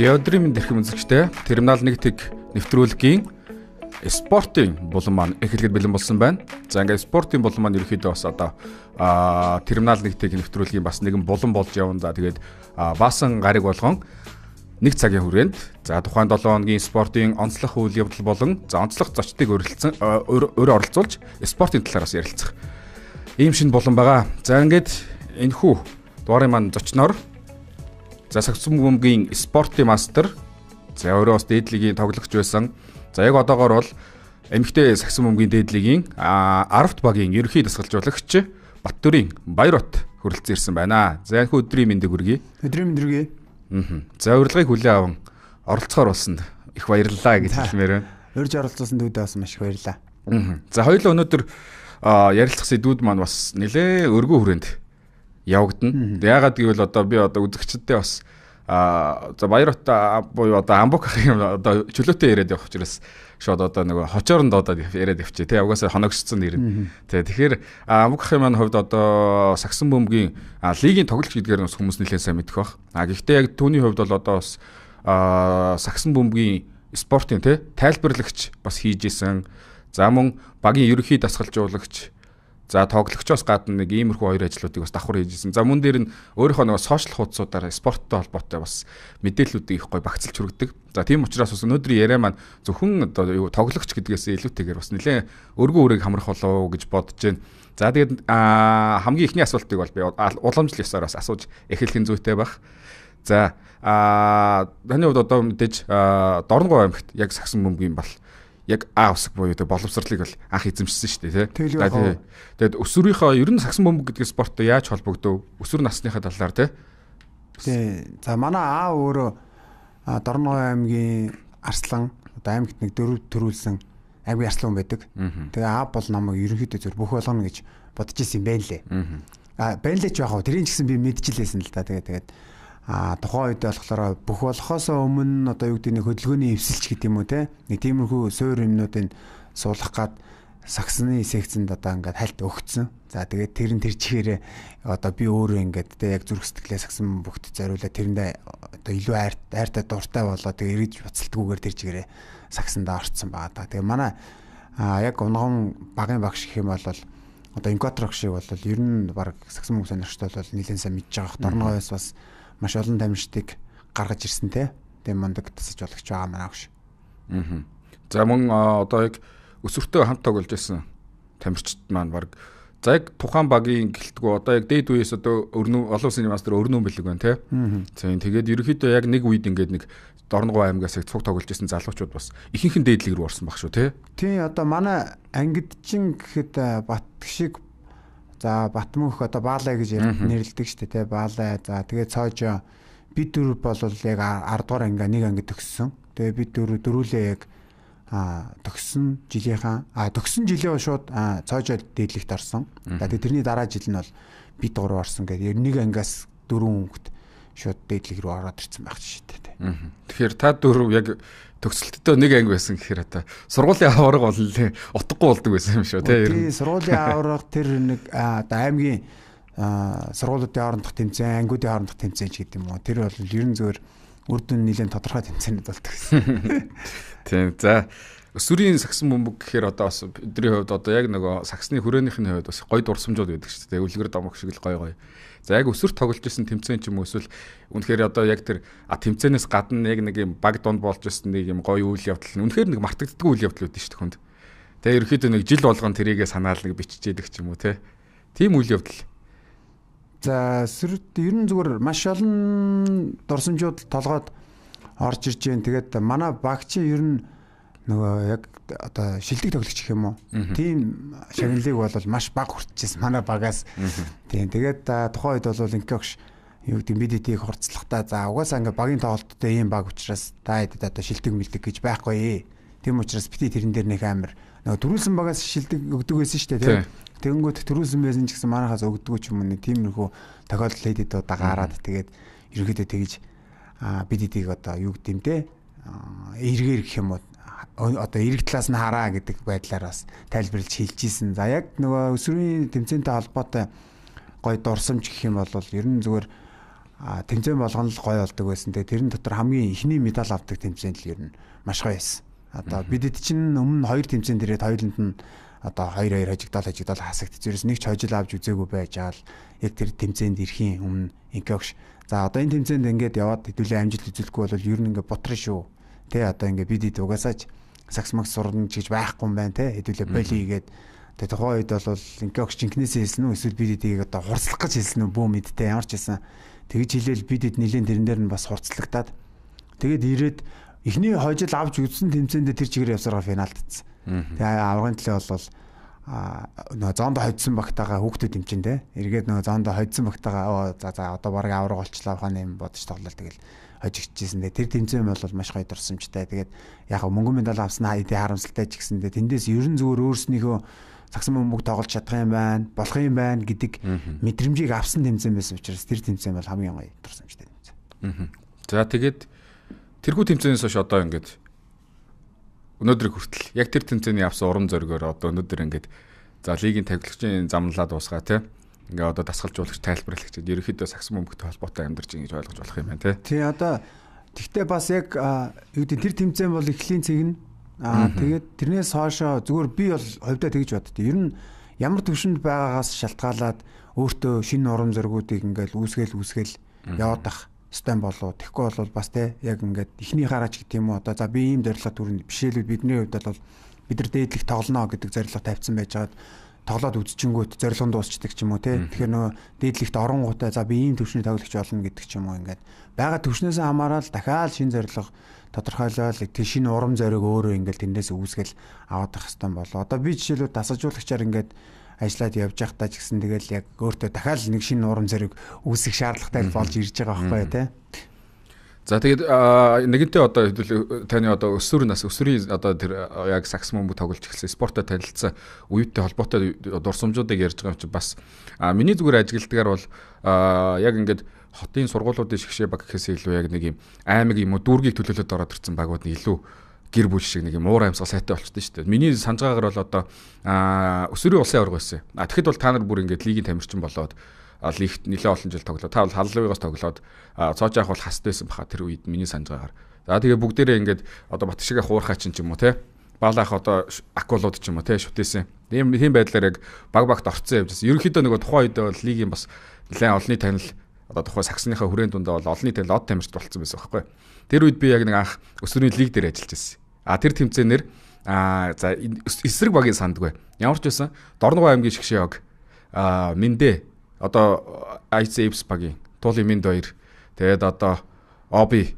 Зеодримын дэрхэм үзэгчтэй Терминал 1 тэг нэвтрүүлгийн спортын булан маань эхлэхэд бэлэн болсон байна. За ингээд спортын булан маань ерөөхдөө бас одоо Терминал 1 тэг нэвтрүүлгийн бас нэгэн булан болж явна. За тэгээд баасан гариг болгон нэг цагийн хүрээнд за тухайн 7 хоногийн спортын онцлог үйл явдал болон за онцлог зочдыг өрөлдсөн өөр оролцуулж спортын талаараас ярилцах ийм шин болон байгаа. За ингээд энэхүү дугаарыг маань зочноор За сагсан бөмбөгийн спортын мастер. За өөрөө бас дээдлэгийн тоглогч байсан. За яг одоогор бол эмэгтэй сагсан бөмбөгийн дээдлэгийн 10-т багийн ерөнхий дасгалжуулагч Баттөрийн Баярот хөрөлцөн ирсэн байна. За энэ өдрийн мэндийг хүргэе. Өдрийн мэндийг хүргэе. Аа. За урилгыг хүлээн аван оролцохоор болсон их баярлалаа гэж хэлмээр байна. Урьж оролцуулсан төвдөө бас маш их баярлалаа. Аа. За хоёулаа өнөөдөр ярилцах сэдвүүд маань бас нэлээ өргөн хүрээнд явагдана. Яагаад гэвэл одоо би одоо үзэгчдэд бас а за баяр утаа буюу одоо амбок ах юм одоо чөлөөтэй яриад явах учраас шууд одоо нэг хочоор нь дуудаад яриад явчих тий угаасаа хоногсцсон нэр нь тий тэгэхээр амбок ахын маань хувьд одоо сагсан бөмбөгийн лигийн тоглолч гэдгээр бас хүмүүс нэлээд сайн мэдэх бах а гэхдээ яг түүний хувьд бол одоо бас сагсан бөмбөгийн спортын тий тайлбарлагч бас хийж исэн за мөн багийн ерөнхий дасгалжуулагч За тоглогчоос гадна нэг иймэрхүү хоёр ажлуудыг бас давхар хийжсэн. За мөн дээр нь өөрийнхөө нөгөө сошиал хуудасуудаар спорттой холбоотой бас мэдээллүүдийг их гой багцлж хүргэдэг. За тийм учраас бас өнөөдрийн яриа маань зөвхөн одоо юу тоглогч гэдгээс илүүтэйгээр бас нэлээ өргөн үрээг хамрах болов уу гэж бодож байна. За тэгээд хамгийн ихний асуултыг бол би уламжлал ёсоор бас асууж эхлэх нь зүйтэй байх. За аа таны хувьд одоо мэдээж Дорногов аймагт яг сагсан бөмбөгийн бал яг А усаг буюу тэг боловсрлыг бол анх эзэмшсэн шүү дээ тий. Тэгээд өсвөрийнхөө ер нь сагсан бөмбөг гэдэг спорттой яаж холбогдов? Өсвөр насныхаа талаар тий. Тий. За манай А өөрөө Дорногой аймгийн Арслан одоо аймагт нэг дөрөв төрүүлсэн аймгийн Арслан хүн байдаг. Тэгээ А бол намайг ерөнхийдөө зөв бүх болгоно гэж бодож исэн юм байна лээ. А байна лээ ч яах вэ? Тэрийг ч гэсэн би мэдчихлээсэн л да. Тэгээ тэгээд а тухайн үед болохоор бүх болохоос өмнө одоо юу гэдэг нэг хөдөлгөөний эвсэлч гэдэг юм уу те нэг тиймэрхүү суур юмнуудыг суулгах гад саксны секцэнд одоо ингээд хальт өгцөн. За тэгээд тэр нь тэр чигээрээ одоо би өөрөө ингээд тэ яг зүрх сэтгэлээ саксан бүгд зориулаад тэрэндээ одоо илүү айрт айртаа дуртай болоо тэгээд эргэж буцалтгүйгээр тэр чигээрээ саксандаа орцсон байгаа та. Тэгээд манай а яг унгон багын багш гэх юм бол одоо инкватор багш шиг бол ер нь баг саксан мөнгө сонирчтой бол нэлээд сайн мэдж байгаа хэрэг. Дорногоос бас mm -hmm маш олон тамирчдыг гаргаж ирсэн те. Тэм мундаг тасаж болгоч байгаа манай агш. Аа. За мөн одоо яг өсвөртөө хамт тоглож байсан тамирчид маань баг За яг тухайн багийн гэлтгүү одоо яг дээд үеэс одоо өрнөө олон улсын мастер өрнөө бэлэг байна тий. За энэ тэгээд ерөөхдөө яг нэг үед ингээд нэг Дорногов аймгаас яг цуг тоглож ирсэн залуучууд бас ихэнх нь дээдлэг рүү орсон баг шүү тий. Тий одоо манай ангидчин гэхэд бат шиг За Батмөнх одоо Баалай гэж нэрлэдэг шүү дээ те Баалай. За тэгээ Цоожо бид дөрв бол яг 10 дугаар анги нэг анги төгссөн. Тэгээ бид дөрв дөрүүлээ яг а төгсөн жилийнхаа а төгсөн жилийн шууд цоожо дээдлэгт орсон. Тэгээ тэрний дараа жил нь бол бид 3 орсон гэдэг. Нэг ангиас дөрвөн өнгөт шууд дээдлэг рүү ороод ирсэн байх шүү дээ. Тэгэхээр та дөрв яг төгсөлтөө нэг анги байсан гэхээр одоо сургуулийн аварга бол утгагүй болдог байсан юм шүү тий. Тий, сургуулийн аварга тэр нэг одоо аймгийн сургуулиудын хоорондох тэмцээн, ангиудын хоорондох тэмцээн ч гэдэг юм уу. Тэр бол ер нь зөвөр үр дүн нэлээд тодорхой тэмцээнд болдог гэсэн. Тийм. За Сүрийн сагсан бөмбөг гэхээр одоо бас бидний хувьд одоо яг нөгөө сагсны хүрээнийхний хувьд бас гой дурсамжууд байдаг шүү дээ. Үлгэр домог шиг л гой гой За яг өсөрт тоглож исэн тэмцээн ч юм уу эсвэл үнэхээр одоо яг тэр а тэмцээнээс гадна яг нэг юм баг донд болж исэн нэг юм гоё үйл явдал нь үнэхээр нэг мартагддаггүй үйл явдал үүд нь шүү дээ хүнд. Тэгээ ерөөхдөө нэг жил болгон тэрийгэ санаал нэг биччихэдэг ч юм уу те. Тим үйл явдал. За сэрд ер нь зүгээр маш олон дурсамжууд толгойд орж ирж байна. Тэгээд манай багчаа ер нь нөгөө яг одоо шилдэг тоглогч гэх юм уу. Тийм шагналыг бол маш баг хүрчихсэн манай багаас. Тийм тэгээд тухайн үед бол инкогш юу гэдэг медитийг хурцлахтаа за угаасаа ингээ багийн тоглолттой ийм баг учраас та хэдэд одоо шилдэг мэлдэг гэж байхгүй. Тийм учраас бити тэрэн дээр нэг амар нөгөө төрүүлсэн багаас шилдэг өгдөг байсан шүү дээ тийм. Тэнгүүд төрүүлсэн байсан ч гэсэн манахаас өгдөг ч юм уу нэг тиймэрхүү тохиолдол хэдэд одоо гараад тэгээд ерөөдөө тэгж бид эдийг одоо юу гэдэм те эргээр гэх юм уу одоо эрэг талаас нь хараа гэдэг байдлаар бас тайлбарлж хэлж ийсэн. За яг нөгөө өсвөрийн тэмцээнтэй холбоотой гой дурсамж гэх юм бол ер нь зүгээр тэмцээн болгоно л гой болдог байсан. Тэгээ тэрэн дотор хамгийн ихний медаль авдаг тэмцээн л ер нь маш гоё байсан. Одоо бидэд чинь өмнө хоёр тэмцээнд ирээд хоёуланд нь одоо хоёр хоёр хожигдал хожигдал хасагдчих. Ерөөс нэг ч хожил авч үзээгүй байжаал яг тэр тэмцээнд ирэхийн өмнө инкогш. За одоо энэ тэмцээнд ингээд яваад хэдүүлээ амжилт үзүүлэхгүй бол ер нь ингээд бутран шүү. Тэ одоо ингээд бид хэд угасаач сакс макс сурна ч гэж байхгүй юм байна те хэдүүлээ боли гээд тэгээ тухайн үед бол инкогч жинкнээсээ хэлсэн үү эсвэл бид эдийг одоо хурцлах гэж хэлсэн үү бөө мэдтэй ямар ч хэлсэн тэгж хэлээл бидэд нэлен тэрэн дээр нь бас хурцлагтаад тэгээд ирээд эхний хожил авч үзсэн тэмцээндээ тэр чигээр явсараа финалд атсан. Тэгээ аврагын төлөө бол а нөө зоонд хоцсон багтаага хүүхдүүд эмчэндээ эргээд нөө зоонд хоцсон багтаага оо за за одоо баг авраг олчлаа ухаан юм бодож тоглол тэгэл хожигдчихсэндээ тэр тэмцээн бол маш гоё дурсамжтай. Тэгээд яг мөнгөн медаль авсан хайд харамсалтай ч гэсэндээ тэндээс ерэн зүгээр өөрснийхөө цагсан бөмбөг тоглож чадах юм байна, болох юм байна гэдэг мэдрэмжийг авсан тэмцээн байсан учраас тэр тэмцээн бол хамгийн гоё дурсамжтай тэмцээн. Аа. За тэгээд тэрхүү тэмцээнээс хойш одоо ингэж өнөөдрийг хүртэл яг тэр тэмцээний авсан урам зоригоор одоо өнөөдөр ингэж за лигийн тавиглагчийн замналаа дуусгаа тий ингээ одоо дасгалжуулагч тайлбарлагч гэдэг ерөөхдөө сагсан бөмбөгтэй холбоотой амьдарч ингэж ойлгож болох юм байна тий. Тий одоо тэгтээ бас яг юу гэдэг тэр тэмцээн бол эхлийн цэг нь аа тэгээд тэрнээс хойшоо зүгээр би бол хувьдаа тэгж боддтой. Ер нь ямар төвшөнд байгаагаас шалтгаалаад өөртөө шинэ урам зоригуудыг ингээл үүсгээл үүсгээл яваадах стан болоо. Тэгэхгүй бол бас те яг ингээд эхний хараач гэдэг юм уу одоо за би ийм зорилго төрөнд бишэлүү бидний хувьд бол бид нар дээдлэх тоглоно гэдэг зорилго тавьсан байжгаад тоглоод үзчихэнгүүт зорилгон дуусчдаг ч юм уу те. Тэгэхээр нөгөө дээдлэгт оронгуудаа за би ийм төвшний тоглогч болно гэдэг ч юм уу ингээд байгаа төвшнөөсөө хамаараад дахиад шинэ зорилго тодорхойлол тэг шинэ урам зориг өөрөө ингээд тэндээс үүсгэл аваад авах хэвээр болоо. Одоо би жишээлбэл дасажуулагчаар ингээд ажиллаад явж байхдаа ч гэсэн тэгэл яг өөртөө дахиад нэг шинэ урам зориг үүсэх шаардлагатай болж ирж байгаа байхгүй тий. За тэгээд нэгэнтээ одоо хэдүүл таны одоо өсвөр нас өсвөрийн одоо тэр яг сакс мөн тоглож эхэлсэн спорттой танилцсан үетэй холбоотой дурсамжуудыг ярьж байгаа юм чи бас миний зүгээр ажигладгаар бол яг ингээд хотын сургуулиудын шгшээ баг гэхээс илүү яг нэг юм аймаг юм уу дүүргийг төлөөлөд ороод ирсэн багууд нь илүү гэр бүл шиг нэг юм уур амьсгал сайтай болчтой шүү дээ. Миний санджгаагаар бол одоо өсвөрийн улсын аварга байсан. А тэгэхэд бол та нар бүр ингээд лигийн тамирчин болоод лигт нэлээд олон жил тоглоод та бол халлуугаас тоглоод цоожаах бол хаст байсан баха тэр үед миний санд байгаагаар. За тэгээ бүгдээрээ ингээд одоо бат шигээ хуурхаа чинь ч юм уу те баалаах одоо акулууд ч юм уу те шүтээсэн. Тийм тийм байдлаар яг баг багт орцсон явж байсан. Ерөнхийдөө нөгөө тухайн үед бол лигийн бас нэлээд олонний танил одоо тухайн саксныхаа хүрээнд дундаа бол олонний танил од тамирч болцсон байсан байхгүй. Тэр үед би яг нэг анх өсвөрийн лиг дээр ажиллаж байсан. А тэр тэмцээнээр а за эсрэг багийн сандгүй. Ямар ч байсан Дорногов аймгийн шгшээг а мэндэ одоо ICEPS багийн туулын минд хоёр тэгээд одоо OB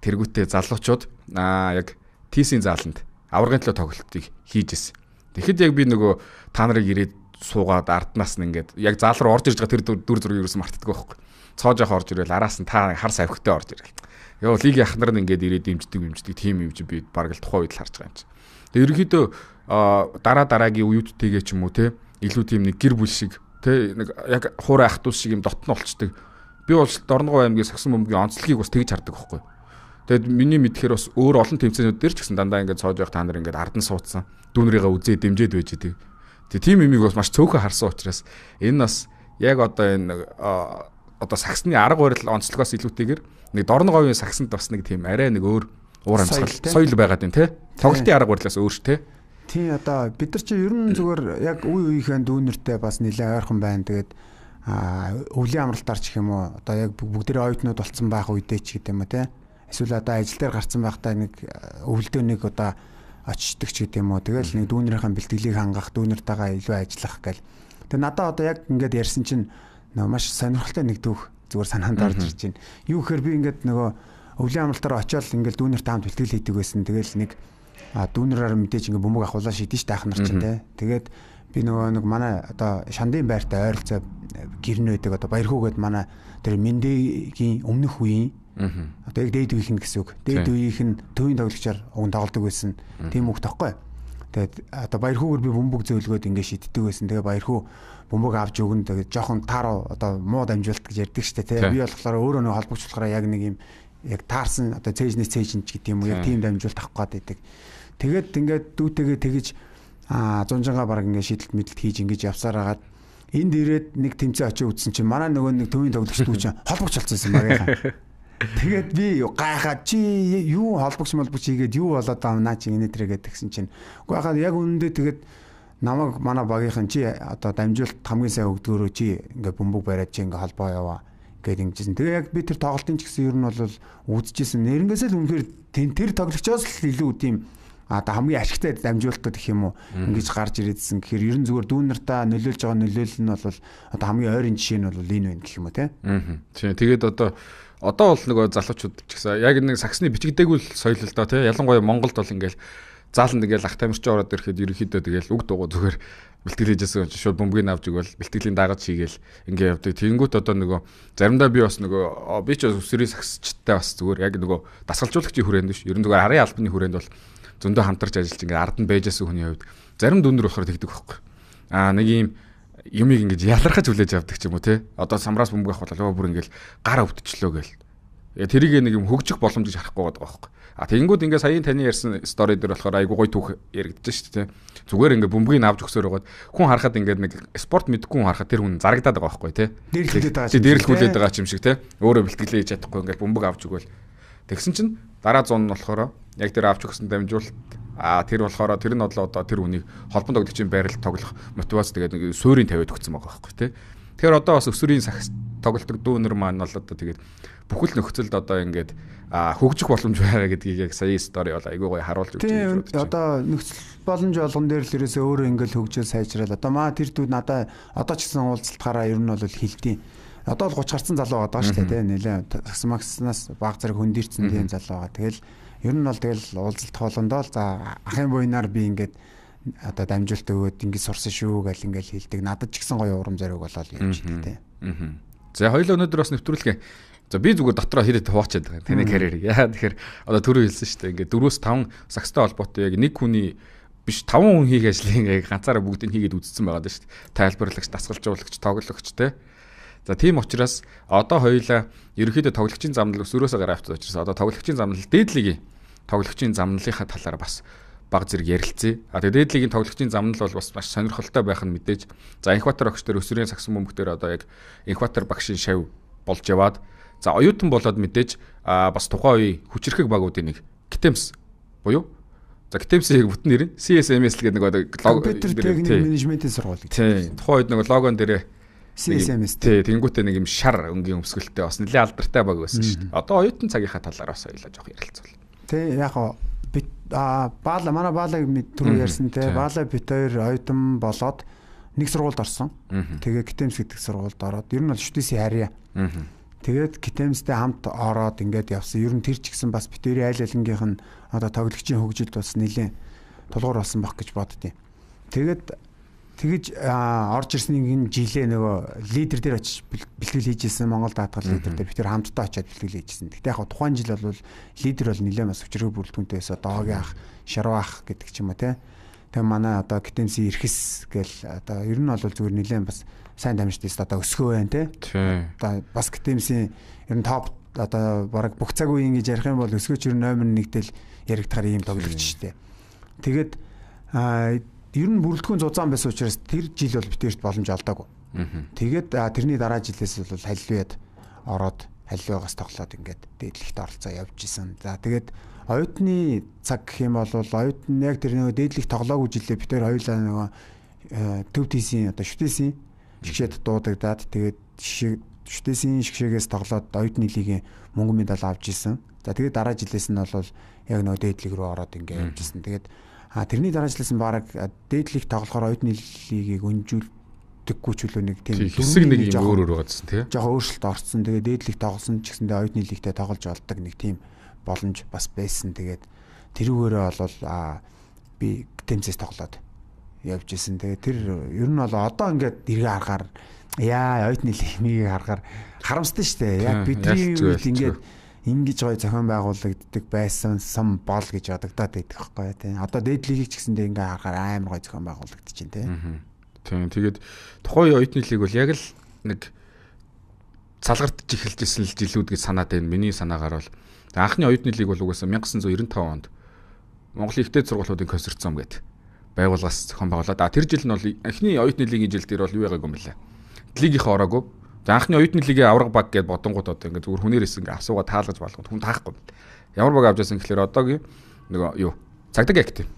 тэргүүтээ залуучууд аа яг TC-ийн зааланд аврагын төлөө тоглолтыг хийжсэн. Тэгэхэд яг би нөгөө та нарыг ирээд суугаад арднаас нь ингээд яг заал руу орж ирж байгаа тэр дүр зургийг юусэн мартдаг байхгүй. Цоож явах орж ирэл араас нь та хар савхтай орж ирэл. Йоо лиг яхнар нь ингээд ирээд дэмждэг дэмждэг тим юм чи би бараг л тухайн үед л харж байгаа юм чи. Тэг ерөнхийдөө дараа дараагийн үеүдтэйгээ ч юм уу те илүү тийм нэг гэр бүл шиг Тэ нэг яг хуурай ахтуус шиг юм дотн олцдог. Би бол Дорногов аймгийн Сагсан бөмбөгийн онцлогийг бас тэгж хардаг байхгүй. Тэгэд миний мэдхээр бас өөр олон тэмцээнүүд дээр ч гэсэн дандаа ингээд цоож явах та нар ингээд ардан суудсан. Дүүнэрийнхээ үзээ дэмжиж байж идэг. Тэгээ тийм имийг бас маш цөөхөн харсан учраас энэ бас яг одоо энэ одоо сагсны арга барил онцлогоос илүүтэйгээр нэг Дорноговын сагсанд бас нэг тийм арай нэг өөр уур амьсгал соёл байгаад байна те. Тоглолтын арга барилаас өөр ш те тий одоо бид нар чи ер нь зүгээр яг үе үеийнхээ дүүнертэй бас нэлээ ойрхон байна. Тэгээд а өвлийн амралтаар ч юм уу одоо яг бүгдээрээ оюутнууд болцсон байх үедээ ч гэдэг юм уу тий. Эсвэл одоо ажил дээр гарцсан байхдаа нэг өвөлдөө нэг одоо очдог ч гэдэг юм уу. Тэгэл нэг дүүнэрийнхээ бэлтгэлийг хангах, дүүнэртэйгээ илүү ажиллах гэл. Тэгээ надаа одоо яг ингээд ярьсан чинь маш сонирхолтой нэг түүх зүгээр санаанд орж ирж байна. Юу гэхээр би ингээд нөгөө өвлийн амралтаар очиод ингээд дүүнэртэй хамт бэлтгэл хийдэг байсан. Тэгэл нэг а дүүнерээр мэдээж ингээ бөмбөг ахуулаа шидэж штэ ах нар чинь те. Тэгээд би нөгөө нэг манай одоо шандын байртай ойролцоо гэрнэ байдаг одоо баярхуугээд манай тэр мэндийн өмнөх үеийн одоо яг дээд үеийнх нь гэсэн үг. Дээд үеийнх нь төвийн тоглогчаар уг тоглодог байсан. Тийм үг тахгүй. Тэгээд одоо баярхуугаар би бөмбөг зөөлгөөд ингээ шиддэг байсан. Тэгээ баярхуу бөмбөг авч өгөн тэгээд жоохон тар одоо муу дамжуулт гэж ярьдаг штэ тий. Би болохоор өөрөө нөө холбогч болохоор яг нэг юм яг таарсан одоо цэжнэс цэжинч гэдэг юм уу яг тийм дамжуулт авах гээд байдаг. Тэгээд ингээд дүүтэйгээ тэгж аа зунжангаа баг ингээд шийдэлт мэдлэлт хийж ингээд явсаар хагаад энд ирээд нэг тэмцээн очиж үзсэн чинь манай нөгөө нэг төвийн тоглогч дүүч холбогч болчихсон багийнхаа. Тэгээд би гайхаад чи юу холбогч молбогч хийгээд юу болоод авнаа чи энэ дээр гэдэг гсэн чинь. Уу гайхаад яг үнэндээ тэгээд намайг манай багийнхан чи одоо дамжуулт хамгийн сайн өгдгөрөө чи ингээ бөмбөг бариад чи ингээ холбоо яваа гэд ингэжсэн. Тэгээ яг би тэр тоглолтын ч гэсэн ер нь бол үзчихсэн. Нэрнгээсээ л үнэхээр тэр тоглогчоос л илүү тийм одоо хамгийн ашигтай дамжуулалтад гэх юм уу ингэж гарч ирээдсэн гэхээр ер нь зүгээр дүүнартаа нөлөөлж байгаа нөлөөлөл нь бол одоо хамгийн ойрын жишээ нь бол энэ байна гэх юм уу те. Аа. Тийм тэгээд одоо одоо бол нөгөө залуучууд ч гэсэн яг нэг саксны бичигдээгүй л соёл л доо те. Ялангуяа Монголд бол ингээл зааланд ингээл ах тамирчин ороод ирэхэд ерөөхдөө тэгэл үг дуугаа зүгээр бэлтгэл хийжсэн шууд бөмбөгийг авч игэл бэлтгэлийн дагаж хийгээл ингээ явдаг. Тэгэнгүүт одоо нөгөө заримдаа би бас нөгөө би ч өсрийн сагсчтай бас зүгээр яг нөгөө дасгалжуулагчийн хүрээнд биш. Ер нь зүгээр арын албаны хүрээнд бол зөндөө хамтарч ажиллаж ингээ ард нь байжсэн хүний хувьд зарим дүндөр болохоор тэгдэг байхгүй. Аа нэг юм юмыг ингээ ялархаж хүлээж авдаг ч юм уу те. Одоо самраас бөмбөг авах бол бүр ингээ гар өвдчлөө гэл. Тэгээ тэрийг нэг юм хөгжих боломж гэж харахгүй байдаг байхгүй А тэгэнгүүт ингээ саяын таны ярьсан стори дээр болохоор айгуу гой түүх яригдчихэж шүү дээ. Зүгээр ингээ бөмбөгийг авч өгсөөр байгаад хүн харахад ингээ нэг спорт мэдгүй хүн харахад тэр хүн зарагдаад байгаа байхгүй тий. Дээрлхүүлээд байгаа. Дээрлхүүлээд байгаа юм шиг тий. Өөрөө бэлтгэлээ хийж чадахгүй ингээ бөмбөг авч өгвөл тэгсэн чинь дараа зун нь болохоор яг тэр авч өгсөн дамжуулт а тэр болохоор тэр нь бодлоо одоо тэр хүний холбон тоглогчийн байрал тоглох мотивац тэгээд нэг суурийн тавиад өгсөн байгаа байхгүй тий. Тэгэхээр одоо бас өсвөрийн тоглолтог дүүнер маань бол одоо тэгээд бүхэл нөхцөлд одоо ингээд хөгжих боломж байгаа гэдгийг яг сая стори бол айгүй гоё харуулж өгч байгаа. Тийм одоо нөхцөл боломж олгон дээр л ерөөсөө өөрөө ингээд хөгжөө сайжраад одоо маа тэр дүү надаа одоо ч гэсэн уулзалтаараа ер нь бол хилдэв. Одоо л 30 гарсан залуу байгаа даа шүү дээ нэлээ таксмакснаас баг зэрэг хөндөрцөн тийм залуу байгаа. Тэгэл ер нь бол тэгэл уулзалт хоолндоо л за ахын буйнаар би ингээд одоо дамжуулт өгөөд ингээд сурсан шүү гэл ингээд хэлдэг. Надад ч гэсэн гоё урам зориг болол явж байгаа тийм. Аа За хоёул өнөөдөр бас нэвтрүүлгээ. За би зүгээр дотроо хэд хэд хуваачаад байгаа. Тэний карьерийг. Яа тэгэхээр одоо түрүү хэлсэн шүү дээ. Ингээ 4-5 сагстай холбоотой яг нэг хүний биш 5 хүн хийх ажлыг ингээ ганцаараа бүгдийг хийгээд үзсэн байгаа даа шүү дээ. Тайлбарлагч, дасгалжуулагч, тоглогч те. За тийм учраас одоо хоёулаа ерөөхдөө тоглогчийн замнал өсөрөөсөө гараа авчихсан учраас одоо тоглогчийн замнал дээдлэгийн тоглогчийн замналынхаа талаар бас баг зэрэг ярилцъя. А тэгээд дээдлийн тоглогчийн зам нь бол бас маш сонирхолтой байх нь мэдээж. За инкватор огч төр өсвөрийн сагсан бөмбөг төр одоо яг инкватор багшийн шав болж яваад за оюутан болоод мэдээж бас тухайн үеийн хүчрхэг багуудын нэг Китэмс буюу За Китэмсийг бүтэн нэр нь CSMS гэдэг нэг одоо компьютер техник менежментийн сургууль. Тийм. Тухайн үед нэг логон дээрээ CSMS тий тэнгуүтэ нэг юм шар өнгийн өмсгөлтэй бас нэлээд алдартай баг байсан шүү дээ. Одоо оюутан цагийнхаа талаар бас ойлаа жоох ярилцвал. Тий яг хоо бит а баала манай баалаг түрүү ярьсан те баала бит хоёр оюутан болоод нэг сургуульд орсон. Тэгээ Китэмс гэдэг сургуульд ороод ер нь бол шүтээсийн харьяа. Тэгээд Китэмстэй хамт ороод ингээд явсан. Ер нь тэр ч гэсэн бас битэрийн айл алингийнх нь одоо тоглогчийн хөгжилд бас нэлээд тулгуур болсон баг гэж боддیں۔ Тэгээд Тэгэж орж ирсэн энэ жилээ нөгөө лидер дээр очиж бэлтгэл хийжсэн Монгол даатгал лидер дээр бид тэр хамтдаа очиад бэлтгэл хийжсэн. Гэхдээ яг тухайн жил бол лидер бол нэлээд бас өчрөг бүрэлдэхүүнтэйсээ доогийн ах, шаруу ах гэдэг ч юм уу те. Тэгээ манай одоо гитэнси эрхэс гэл одоо ер нь бол зүгээр нэлээд бас сайн дамжтай дэс одоо өсгөө байна те. Одоо бас гитэнси ер нь топ одоо баг бүх цаг үеийн гэж ярих юм бол өсгөөч ер нь номер 1-тэл яригдахаар ийм тоглогч штэ. Тэгээд ер нь бүрэлдэхүүн зузаан байсан учраас тэр жил бол битэрт боломж олдоогүй. Тэгээд тэрний дараа жилээс бол халилвэд ороод халилвагаас тоглоод ингээд дээдлэгт оролцоо явж исэн. За тэгээд оюутны цаг гэх юм бол оюутны яг тэр нөгөө дээдлэг тоглоогүй жилээ битэр хоёулаа нөгөө төв тийсийн одоо шүтээсийн шгшээд дуудагдаад тэгээд шиг шүтээсийн шгшээгээс тоглоод оюутны лигийн мөнгө медаль авч исэн. За тэгээд дараа жилээс нь бол яг нөгөө дээдлэг рүү ороод ингээд явж исэн. Тэгээд А тэрний дараачлалсан баг дээдлийг тоглохоор оюутны лигийг өнжүүлдэггүй ч үлээ нэг тийм хэсэг нэг юм өөр өөр байгаадсэн тий. Жохоо өөрчлөлт орцсон. Тэгээд дээдлийг тоглосон ч гэсэндээ оюутны лигтэй тоглож олдог нэг тийм боломж бас байсан. Тэгээд тэрүүгээрээ бол а би тэмцээс тоглоод явж исэн. Тэгээд тэр ер нь бол одоо ингээд эргээ харахаар яа оюутны лигийг харахаар харамсдаг шүү дээ. Яг бидний үед ингээд ингэж гоё зохион байгуулагддаг байсан сам бол гэж бодогдоод байдаг байхгүй тий. Одоо дээд лигийг ч гэсэн тэг ингээ харахаар амар гоё зохион байгуулагдчихээн тий. Тийм. Тэгээд тухайн оюутны лиг бол яг л нэг цалгартж эхэлж исэн л жилүүд гэж санаад байна. Миний санаагаар бол анхны оюутны лиг бол угаасаа 1995 онд Монголын ихтэй сургуулиудын консорциум гэдэг байгууллагаас зохион байгуулад а тэр жил нь бол эхний оюутны лигийн жил дээр бол юу байгаагүй юм бэлээ. Лигийнхаа ороагүй анхны оюутны лигийн авраг баг гэдээ бодонгууд одоо ингээд зүгээр хүнээрээс ингээд асууга таалгаж болгоод хүн таахгүй. Ямар баг авч яасан гэхэлэр одоогийн нөгөө юу цагдаг акт юм.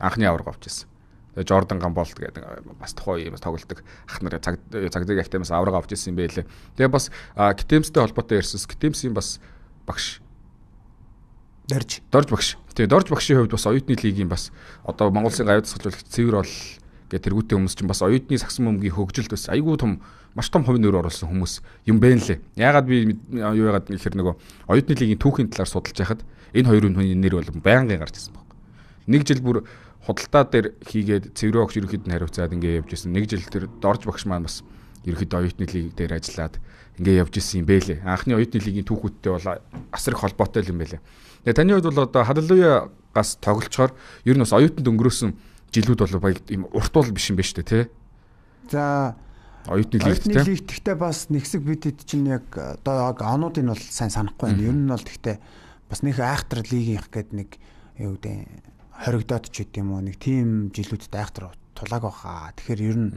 Анхны авраг авч яасан. Тэгээ Jordan Gambolt гэдэг бас тухайн үеийн бас тоглолдог ах нар цаг э, цагдаг актемаас авраг авч ирсэн юм байлээ. Тэгээ бас Китэмстэй холбоотой ярьсан. Китэмсийн бас багш Дорж. Дорж багш. Тэгээ Дорж багшийн хувьд бас оюутны лигийн бас одоо Монгол Улсын гавьд засгалжуулагч цэвэр бол Гэ тэргуүтэй хүмүүс чинь бас оюутны сагсан бөмбөгийн хөгжилд бас айгүй том маш том хувийн нөр оруулсан хүмүүс юм бэ нэлээ. Ягаад би юу ягаад гэхэр нөгөө оюутны лигийн түүхийн талаар судалж байхад энэ хоёрын хүний нэр бол байнгын гарч ирсэн байхгүй. Нэг жил бүр худалдаа дээр хийгээд цэврээ огч ерөөхд нь хариуцаад ингээ явж исэн. Нэг жил тэр дорж багш маань бас ерөөхд оюутны лиг дээр ажиллаад ингээ явж исэн юм бэлээ. Анхны оюутны лигийн түүхүүдтэй бол асар их холбоотой юм бэлээ. Тэгээ таны хувьд бол одоо халелуя гас тоглолцохоор ер нь бас оюутанд өнгөрөөсөн жилүүд бол баяг юм урт бол биш юм байна шүү дээ тий. За оюутны лигт тий. Оюутны лигт гэхдээ бас нэгсэг бидэд чинь яг одоо анууд нь бол сайн санахгүй байна. Ер нь бол гэхдээ бас нэг айхтар лигийнх гээд нэг юу гэдэг хоригдоод ч гэдэм үү нэг тим жилүүдэд айхтар тулааг баха. Тэгэхээр ер нь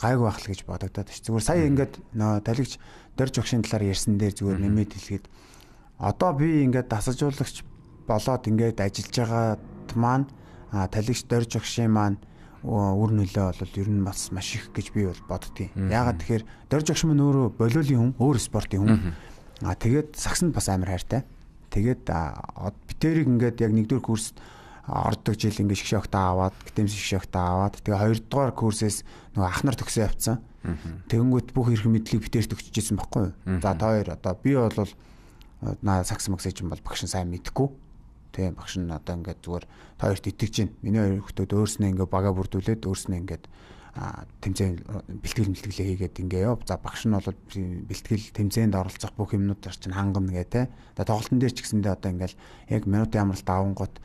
гайг байх л гэж бодогдоод ш. Зүгээр сая ингээд нөө талигч дөрж өгшин талаар ярьсан дээр зүгээр нэмээд хэлгээд одоо би ингээд дасажуулагч болоод ингээд ажиллаж байгаад маань талигч дорж огшийн маань үр нөлөө бол ер нь бас маш их гэж би бол боддгийн. Яагаад тэгэхээр дорж огш маань өөрөө болиолын хүн, өөр спортын хүн. Аа тэгээд сагсанд бас амар хайртай. Тэгээд битэрийг ингээд яг нэгдүгээр курст ордог жил ингээд шгшөгтөө аваад, гитэмс шгшөгтөө аваад, тэгээ хоёрдугаар курсээс нөгөө ахнаар төгсөө явцсан. Тэгэнгүүт бүх эрх мэдлийг битэрт өгч ижсэн баггүй юу? За та хоёр одоо би бол наа сагс магсэж юм бол багшин сайн мэдхгүй Тэгээ багш нь одоо ингээд зүгээр та хоёрт итгэж байна. Миний хоёр хүүхдүүд өөрснөө ингээд бага бүрдүүлээд өөрснөө ингээд тэмцээнд бэлтгэл мэлтгэлээ хийгээд ингээ яв. За багш нь бол бэлтгэл тэмцээнд оролцох бүх юмнууд чинь хангана гэ тэ. За тоглолтын дээр ч гэсэндээ одоо ингээл яг минутын амралт авангууд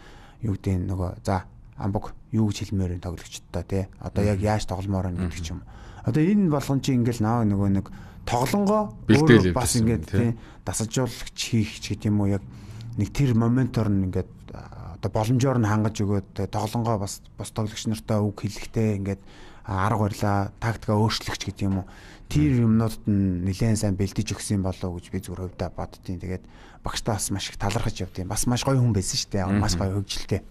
юу гэдэг нь нөгөө за амбог юу гэж хэлмээр энэ тоглогчдоо тэ. Одоо яг яаж тогломоор байна гэдэг ч юм. Одоо энэ болгон чи ингээл наа нөгөө нэг тоглонгоо өөрөө бас ингээд тэ дасалжуулагч хийх ч гэдэм юм уу яг нэг тэр моментоор нь ингээд одоо боломжоор нь хангаж өгөөд э, тоглонгоо бас бос тоглогч нартай үг хэлэхдээ ингээд арга барилаа тактика өөрчлөгч гэдэг юм уу тэр юмнуудад нь нэлээд сайн бэлдэж өгсөн болов гэж би зүгээр хөвдө боддtiin тэгээд багштаа бас маш их талархаж явдیں۔ Бас маш гоё хүн байсан шүү дээ. Маш гоё хөвгөлтэй.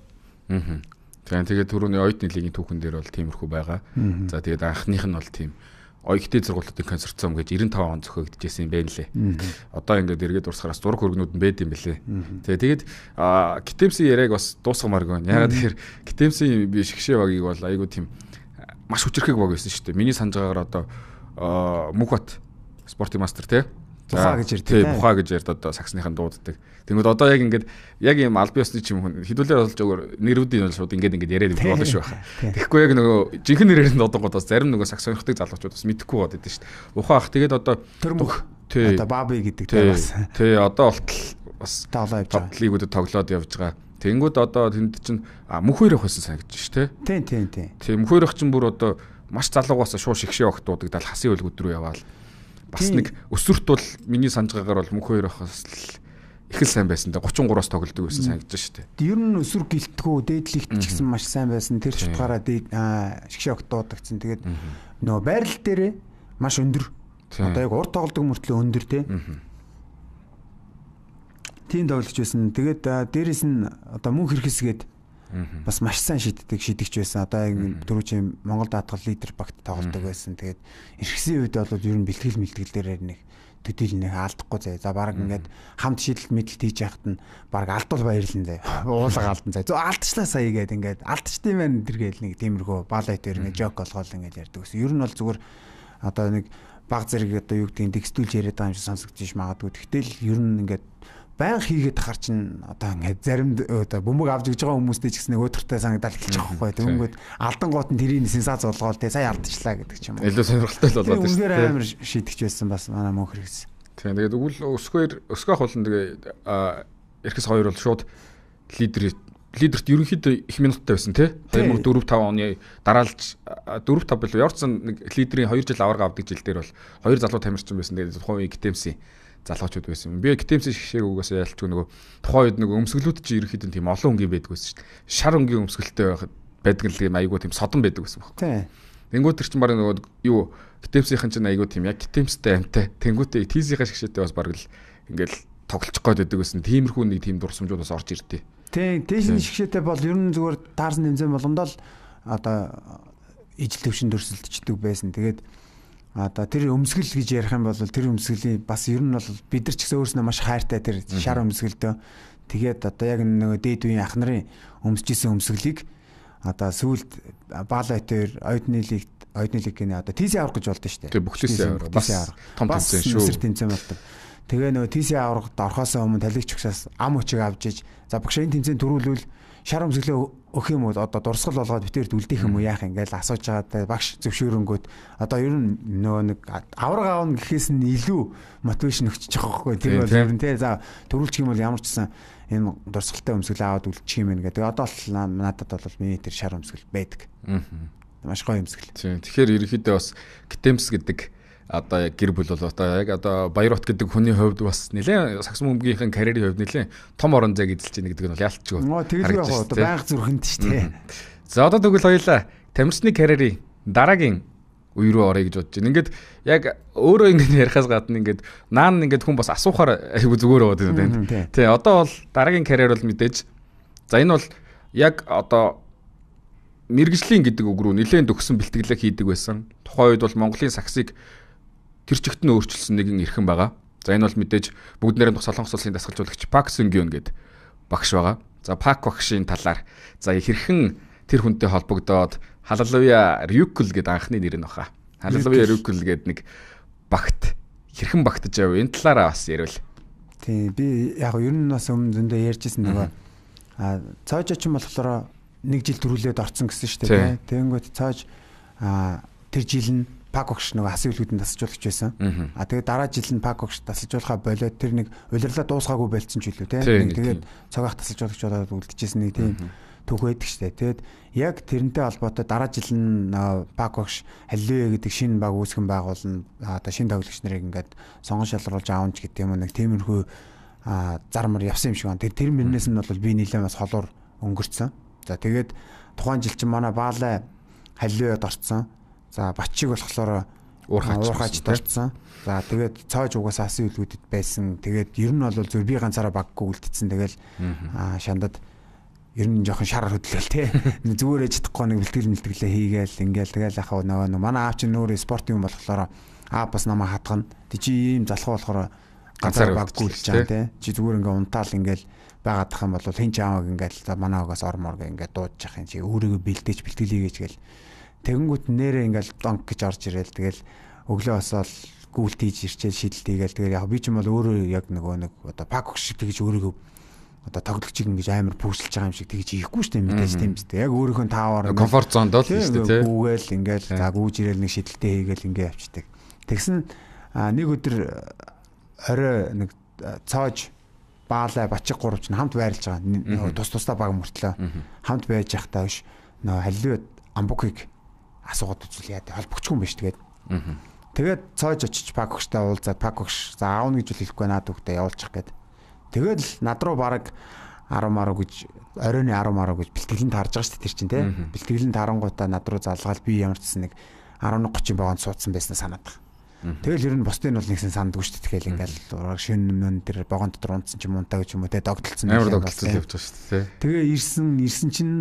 Аа. Тэгээд тэгээд түрүүний ойд нэлгийн түүхэн дээр бол тиймэрхүү байгаа. За тэгээд анхных нь бол тийм оёгтэй зургуудын консорциум гэж 95 он зохиогдчихсэн юм байна лээ. Одоо ингээд эргээд урсгараас зураг хөргнүүд нь байд юм бэлээ. Тэгээ тэгээд Китэмсийн яриаг бас дуусгамаар гоо. Ягаад тэгэхээр Китэмсийн би шгшээ багийг бол айгуу тийм маш хүчрэхэг баг байсан шүү дээ. Миний санаж байгаагаар одоо Мөнхбат спортын мастер тий. Бухаа гэж ярьдаг. Тий, бухаа гэж ярьд одоо саксныхан дууддаг. Тэнгүүд одоо яг ингээд яг ийм аль биесны чим хүн хідүүлэр болж өгөр нэрүүдийн бол шууд ингээд ингээд яриад болно шүү байхаа. Тэгэхгүй яг нөгөө жинхэнэ нэрээр нь одонгод бас зарим нөгөө сакс сонирхдаг залуучууд бас мэдэхгүй болоод идэв шүү дээ. Ухаан ах тэгээд одоо төрмөх тий одоо баби гэдэг дээр бас тий одоо болтол бас тоглоо явж байгаа. Тоглоогуудад тоглоод явж байгаа. Тэнгүүд одоо тэнд чинь мөнх хоёрох байсан санагдаж шүү тий. Тий тий тий. Тий мөнх хоёрох чинь бүр одоо маш залуугаас шууд шигшээ огтуудаг даа хасын өлгүүд рүү яваал. Бас нэг өсвөрт бол миний санаж байгаагаар бол мөнх хоёрох бас л их л сайн байсан да 33-оос тоглолдог байсан санагдаж штэ. Ер нь өсвөр гэлтгүү дээдлэгт ч гэсэн маш сайн байсан. Тэр шутгаараа шгшээ огтоодагцэн. Тэгээд нөгөө байрал дээрээ маш өндөр. Одоо яг урд тоглолдог мөртлөө өндөр те. Тийм тоглож байсан. Тэгээд дээрэс нь одоо мөн хэрхэсгээд бас маш сайн шийддэг шийдэгч байсан. Одоо яг түрүүчийн Монгол даатгал лидер багт тоглолдог байсан. Тэгээд эргэсийн үед бол ер нь бэлтгэл мэлтгэл дээр нэг төдийлнээ алдахгүй заяа. За баг ингээд хамт шийдэлт мэдлэлт хийж яхад нь баг алдвал баярлан заяа. Уулаг алдан заяа. Зөв алдчлаа сая гээд ингээд алдчтай маань тэр гээл нэг тиймэрхүү балайт өөр ингээд жок олгоол ингээд ярьдаг гэсэн. Ер нь бол зүгээр одоо нэг баг зэрэг одоо юу гэдгийг текстүүлж яриад байгаа юм шиг сонсогдож магадгүй. Тэгтэл ер нь ингээд байн хийгээд тахар чин одоо ингээд зарим одоо бөмбөг авч иж байгаа хүмүүстэй ч гэсэн өдөртэй санагдал эхэлж байгаа байхгүй тэгэнгүүт алдан гоот нь тэрийг сенсац болгоол тэг сая алдчихлаа гэдэг ч юм уу илүү сонирхолтой л болоод байна үнээр амар шийдэгч байсан бас манай мөнх хэрэгсэн тийм тэгээд өгөл өсгөөр өсгөх хулн тэгээ эрхэс хоёр бол шууд лидер лидерт ерөнхийдөө их минуттай байсан тий 2004 5 оны дараалж 4 5 билүү явцсан нэг лидерийн 2 жил аварга авдаг жил дээр бол хоёр залуу тамирчин байсан тэгээд тухайн үе гитэмсэн залуучууд байсан. Би гитэмсэн шигшээг угаасаа ялчгүй нөгөө тухайн үед нөгөө өмсгөлүүд чинь ерөөхдөө тийм олон өнгийн байдаг байсан шүү дээ. Шар өнгийн өмсгөлтэй байдаг л юм айгүй тийм содон байдаг байсан байхгүй. Тийм. Тэнгүүд төр чинь барин нөгөө юу гитэмсийнхэн чинь айгүй тийм яг гитэмстэй амтай. Тэнгүүтээ тийзийнхаа шигшээтэй бас бараг л ингээл тоглолцох гээд байдаг байсан. Тиймэрхүү нэг тийм дурсамжууд бас орж ирдээ. Тийм. Тийшний шигшээтэй бол ер нь зүгээр таарсан нэмсэн болгондоо л одоо ижил төвшин дөрсөлдчдөг байсан. Тэгээд одоо тэр өмсгөл гэж ярих юм бол тэр өмсгөлийн бас ер нь бол бид нар ч гэсэн өөрснөө маш хайртай тэр шар өмсгөлдөө тэгээд одоо яг нэг дээд үеийн ах нарын өмсөжсэн өмсгөлийг одоо сүүлд баалайтер ойдны лиг ойдны лиг гэнэ одоо тийси аврах гэж болдсон шүү дээ. Тэгээ бүх тийси аврах бас том тэмцээн шүү. Бас тэмцээн болдог. Тэгээ нөгөө тийси аврагт орхосоо өмнө талигч учраас ам учиг авчиж за багшийн тэмцээн төрүүлвэл шар өмсгөлөө өх юм уу одоо дурсгал болгоод битэрт үлдээх юм уу яах ингээл асууж байгаа багш зөвшөөрөнгөөд одоо ер нь нөгөө нэг авраг аавна гэхээс нь илүү мотивашн өгч чадах байхгүй тэр бол ер нь тий за төрүүлчих юм бол ямар ч гэсэн энэ дурсгалтай өмсгөл аваад үлдчих юм нэ гэдэг одоо л надад бол миний тэр шар өмсгөл байдаг аа маш гоё өмсгөл тэгэхээр ерөөхдөө бас гитэмс гэдэг одоо гэр бүл бол одоо яг одоо Баярут гэдэг хүний хувьд бас нэлээ сагсан бөмбөгийнхэн карьерийн хувьд нэлээ том орон зай эзэлж байгаа гэдэг нь бол ялч чиг. Оо тэгэл яг одоо байнга зүрхэнд ч тий. За одоо тэгвэл хоёлаа тамирсны карьерийн дараагийн үе рүү орё гэж бодож байна. Ингээд яг өөрөө ингээд ярихаас гадна ингээд наан ингээд хүн бас асуухаар айгу зүгээр болоод байна. Тий одоо бол дараагийн карьер бол мэдээж за энэ бол яг одоо мэрэгжлийн гэдэг үг рүү нэлээд төгсөн бэлтгэлээ хийдэг байсан. Тухайн үед бол Монголын саксыг тэр чигт нь өөрчилсөн нэгэн эрхэн байгаа. За энэ бол мэдээж бүгд нэрийн солонгос улсын дасгалжуулагч Пак Сүнгион гэдэг багш байгаа. За Пак багшийн талаар за хэрхэн тэр хүнтэй холбогдоод Халалуя Рюкл гэдэг анхны нэр нь баха. Халалуя Рюкл гэдэг нэг багт хэрхэн багтаж яв энэ талаараа бас ярил. Тий би яг ер нь бас өмнө зөндөө ярьжсэн нөгөө а цааж очин болохоор нэг жил төрүүлээд орцсон гэсэн шүү дээ. Тэгэнгүүт цааж а тэр жил нь Пак огш нөгөө хасын үлгүүдэнд тасалжуулагч байсан. А тэгээ дараа жил нь Пак огш тасалжуулахаа болоод тэр нэг улирлаа дуусгаагүй байлцсан ч үлээ тийм. Тэгээд цагаах тасалжуулагч болоод үлдчихсэн нэг тийм түүх байдаг штэ. Тэгээд яг тэрнтэй холбоотой дараа жил нь Пак огш Халилуя гэдэг шинэ баг үүсгэн байгуулна. Одоо шинэ тоглогч нарыг ингээд сонгон шалруулж аавч гэдэг юм нэг тиймэрхүү зармар явсан юм шиг байна. Тэр тэр мөрнээс нь бол би нীলэм бас холуур өнгөрцөн. За тэгээд тухайн жил чинь манай Баалаа Халилуяд орцсон. За бочиг болохоор уурхаач талцсан. За тэгээд цаож угаасаа асын үлгүүдэд байсан. Тэгээд ер нь бол зөв би ганцаараа баггүй үлдсэн. Тэгэл шандад ер нь жоохон шар хөдлөл те. Зүгээр ээж чадахгүй нэг бэлтгэл мэлтгэлээ хийгээл ингээл тэгэл яхаа нөгөө манай аав чинь нөр спорт юм болохоор аа бас намаа хатгана. Тэг чи ийм залхуу болохоор ганцаар баггүй л жаа те. Чи зүгээр ингээ унтаал ингээл байгаадах юм бол хин чаамаг ингээл манай агаас орморг ингээ дуудчих юм чи өөрийгөө бэлдээч бэлтгэлийгээч гэл Тэгэнгүүт нэрээ ингээл донг гэж орж ирэл тэгэл өглөө осоол гүйлт хийж ирчээл шидэлтэйгээл тэгэл яг би ч юм бол өөрөө яг нөгөө нэг одоо пак шиг тэгж өөрийгөө одоо тоглогчиг ингэж амар пүүсэлж байгаа юм шиг тэгж ихгүй штэ мэдээж тийм штэ яг өөрийнхөө таавар комфорт зонд л штэ тий гүүгээл ингээл за гүүж ирэл нэг шидэлтэй хийгээл ингээ явчихдаг тэгсэн нэг өдөр орой нэг цоож баалаа бачиг гуравч нь хамт байрлаж байгаа тус тусдаа баг мөртлөө хамт байж явахдаа биш нөө халиу амбукиг асуугаад үзүүл яа холбогчгүй юм биш тэгээд. Тэгээд цоож очиж пак хөштэй уулзаад пак хөш за аавна гэж хэлэхгүй наад хүүхдээ явуулчих гээд. Тэгээд л над руу бараг 10 маруу гэж оройны 10 маруу гэж бэлтгэлэн таарж байгаа шүү дээ тэр чинь тий. Бэлтгэлэн таарангуудаа над руу залгаал би ямар ч нэг 11:30 байгаанд суудсан байснаа санаад байгаа. Тэгэл ер нь бусдын бол нэгсэн сандгүй шүү дээ. Тэгэл ингээл ураг шин нөн тэр богон дотор унтсан ч юм унтаа гэж юм уу те догдолцсон. Амар догдолцсон явж байгаа шүү дээ. Тэгээ ирсэн ирсэн чинь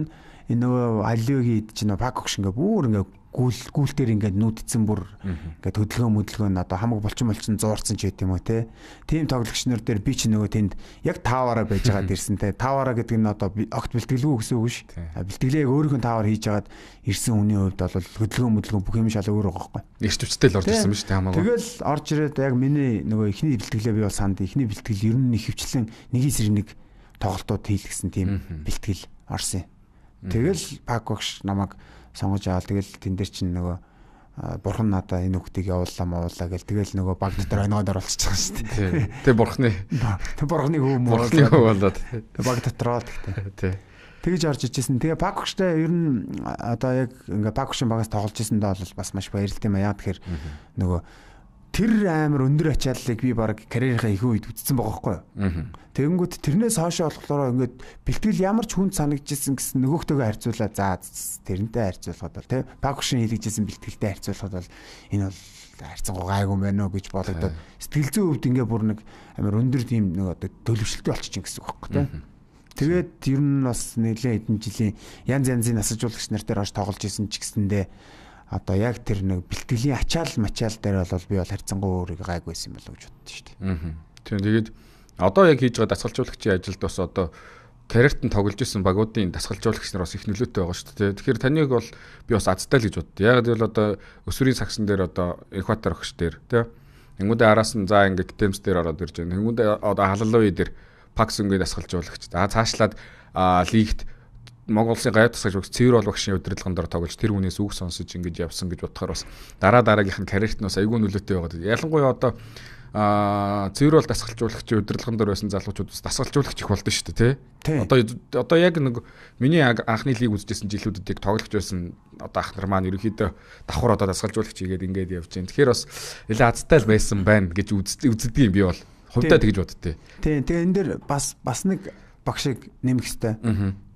нөгөө аллиогид ч нөгөө пак өгш ингээ бүр ингээ гүйл гүйлтээр ингээ нүдцэн бүр ингээ хөдөлгөөн мөдлгөөн одоо хамаг болчин болчин зуурцсан ч гэдэм үү те. Тим тоглогч нар дээр би ч нөгөө тэнд яг тааваараа байж байгаад ирсэн те. Тааваараа гэдэг нь одоо огт бэлтгэлгүй гэсэн үг ш. Бэлтгэлээ яг өөрийнхөө таавар хийж хагаад ирсэн хүний хувьд бол хөдөлгөөн мөдлгөөн бүх юм шал өөр байгаа байхгүй. Ирч хүчтэй л орж ирсэн биз те хамаагүй. Тэгэл орж ирээд яг миний нөгөө эхний бэлтгэлээ би бол санд эхний бэлтгэл ер нь их хөвчлэн нэгээс нэг тоглолтууд хийлгсэн тийм бэлтгэл орсон юм. Тэгэл Пак багш намайг сонгож аваад тэгэл тэн дээр чинь нөгөө бурхан надаа энэ үгтийг явууллаа муулаа гэл тэгэл нөгөө баг дотор өнгөд оролцчихсан шүү дээ. Тэгээ бурханы бурханы хөө муулаа болоод баг дотор оролт гэдэг. Тэгэж орж ичсэн. Тэгээ пакуштай ер нь одоо яг ингээ пакушин багаас тоглож ирсэндээ бол бас маш баярлт юм аа. Яг тэгэхээр нөгөө тэр амар өндөр ачааллыг би баг карьерийнхаа их үед үтцсэн байгаа хгүй. Тэгэнгүүт тэрнээс хойшоо болохоор ингээд бэлтгэл ямар ч хүнд санагдчихсэн гэсэн нөгөөхтэйгээ харьцуулаад за тэрнтэй харьцуулахад бол тийм пакшин хийлгэжсэн бэлтгэлтэй харьцуулахад бол энэ бол харьцангуй гайгүй юм байна уу гэж бодогдоод сэтгэл зүйн хувьд ингээд бүр нэг амар өндөр тийм нэг одоо төлөвшөлтөй болчихсон гэсэн үг байхгүй тийм. Тэгээд ер нь бас нэлээд хэдэн жилийн янз янзын насажуулагч нар дээр хож тоглож исэн ч гэсэндээ одоо яг тэр нэг бэлтгэлийн ачаал мачаал дээр бол би бол харьцангуй өөрийгөө гайгүйсэн юм болов гэж боддоо шүү дээ. Аа. Тийм тэгээд одоо яг хийж байгаа дасгалжуулагчийн ажилд бас одоо карьерт нь тоглож исэн багуудын дасгалжуулагч нар бас их нөлөөтэй байгаа шүү дээ. Тэгэхээр таныг бол би бас азтай л гэж боддоо. Яг л одоо өсвөрийн сагсан дээр одоо экватор өгч дээр тийм Тэнгүүдээ араас нь за ингээд темс дээр ороод ирж байна. Тэнгүүдээ одоо халалуу дээр пакс өнгийн дасгалжуулагч. За цаашлаад лигт Монгол улсын гайд тасгаж багш цэвэр бол багшийн удирдлагын дор тоглож тэр хүнээс үг сонсож ингэж явсан гэж бодохоор бас дараа дараагийнх нь карьерт нь бас айгүй нөлөөтэй байгаад ялангуяа одоо а цэвэр бол дасгалжуулагчийн удирдлагын дор байсан залуучууд бас дасгалжуулагч их болдсон шүү дээ тий. Одоо одоо яг нэг миний анхны лиг үзэжсэн жилүүдэд яг тоглож байсан одоо ахнар маань ерөөхдөө давхар одоо дасгалжуулагч игээд ингээд явж байна. Тэгэхээр бас нэлээд азтай л байсан байна гэж үздэг юм би бол. Хувьдаа тэгж боддتي. Тий. Тэгээ энэ дэр бас бас нэг багшиг нэмэх хэрэгтэй.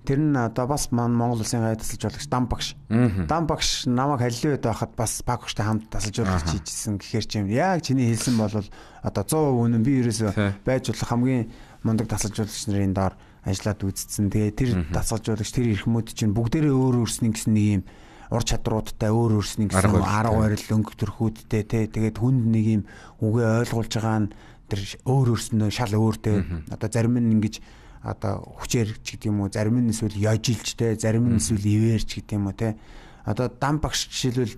Тэр нь одоо бас Монгол улсын гай тасалж болгоч Дам багш. Дам багш намайг халилууд байхад бас Пак багштай хамт тасалж болгоч хийжсэн гэхээр чим яг чиний хэлсэн бол одоо 100% үнэн би ерөөсөө байж болох хамгийн мундаг тасалж болгоч нарын доор ажиллаад үзсэн. Тэгээ тэр тасалж болгоч тэр эрхмүүд чинь бүгдээрээ өөр өөрснө гэсэн нэг юм ур чадруудтай өөр өөрснө гэсэн арга барил өнгө төрхүүдтэй те тэгээд хүнд нэг юм үгээ ойлгуулж байгаа нь тэр өөр өөрснөө шал өөртэй одоо зарим нь ингэж одоо хүчээр ч гэдэг юм уу зарим нь эсвэл яжилж те зарим нь эсвэл ивэрч гэдэг юм уу те одоо дам багш жишээлбэл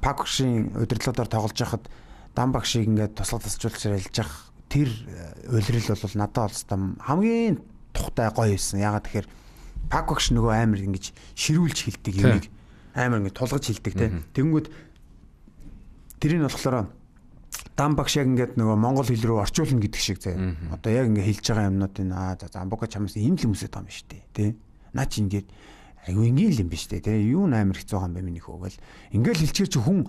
пак багшийн удирдлагаар тоглож байхад дам багшийг ингээд туслах тасчулчаар ялж явах тэр уйлрал э, бол надад олстом хамгийн тухтай гоё байсан. Ягаад тэгэхээр пак багш нөгөө амар ингэж ширүүлж хилдэг юм ийм амар ингэ тулгаж хилдэг те. Тэгэнгүүт тэр нь болохоор дан багш яг ингээд нөгөө монгол хэл рүү орчуулна гэдэг шиг зэ. Одоо яг ингээд хэлж байгаа юмнууд энэ аа за замбуга чамаас ийм л хүмүүсээ том шүү дээ. Тэ. Наа чи ингээд айгүй ингийн л юм биш дээ. Тэ. Юу нээр хэцүү байгаа юм бэ миний хөөгөл. Ингээд хэлчихэр чи хүн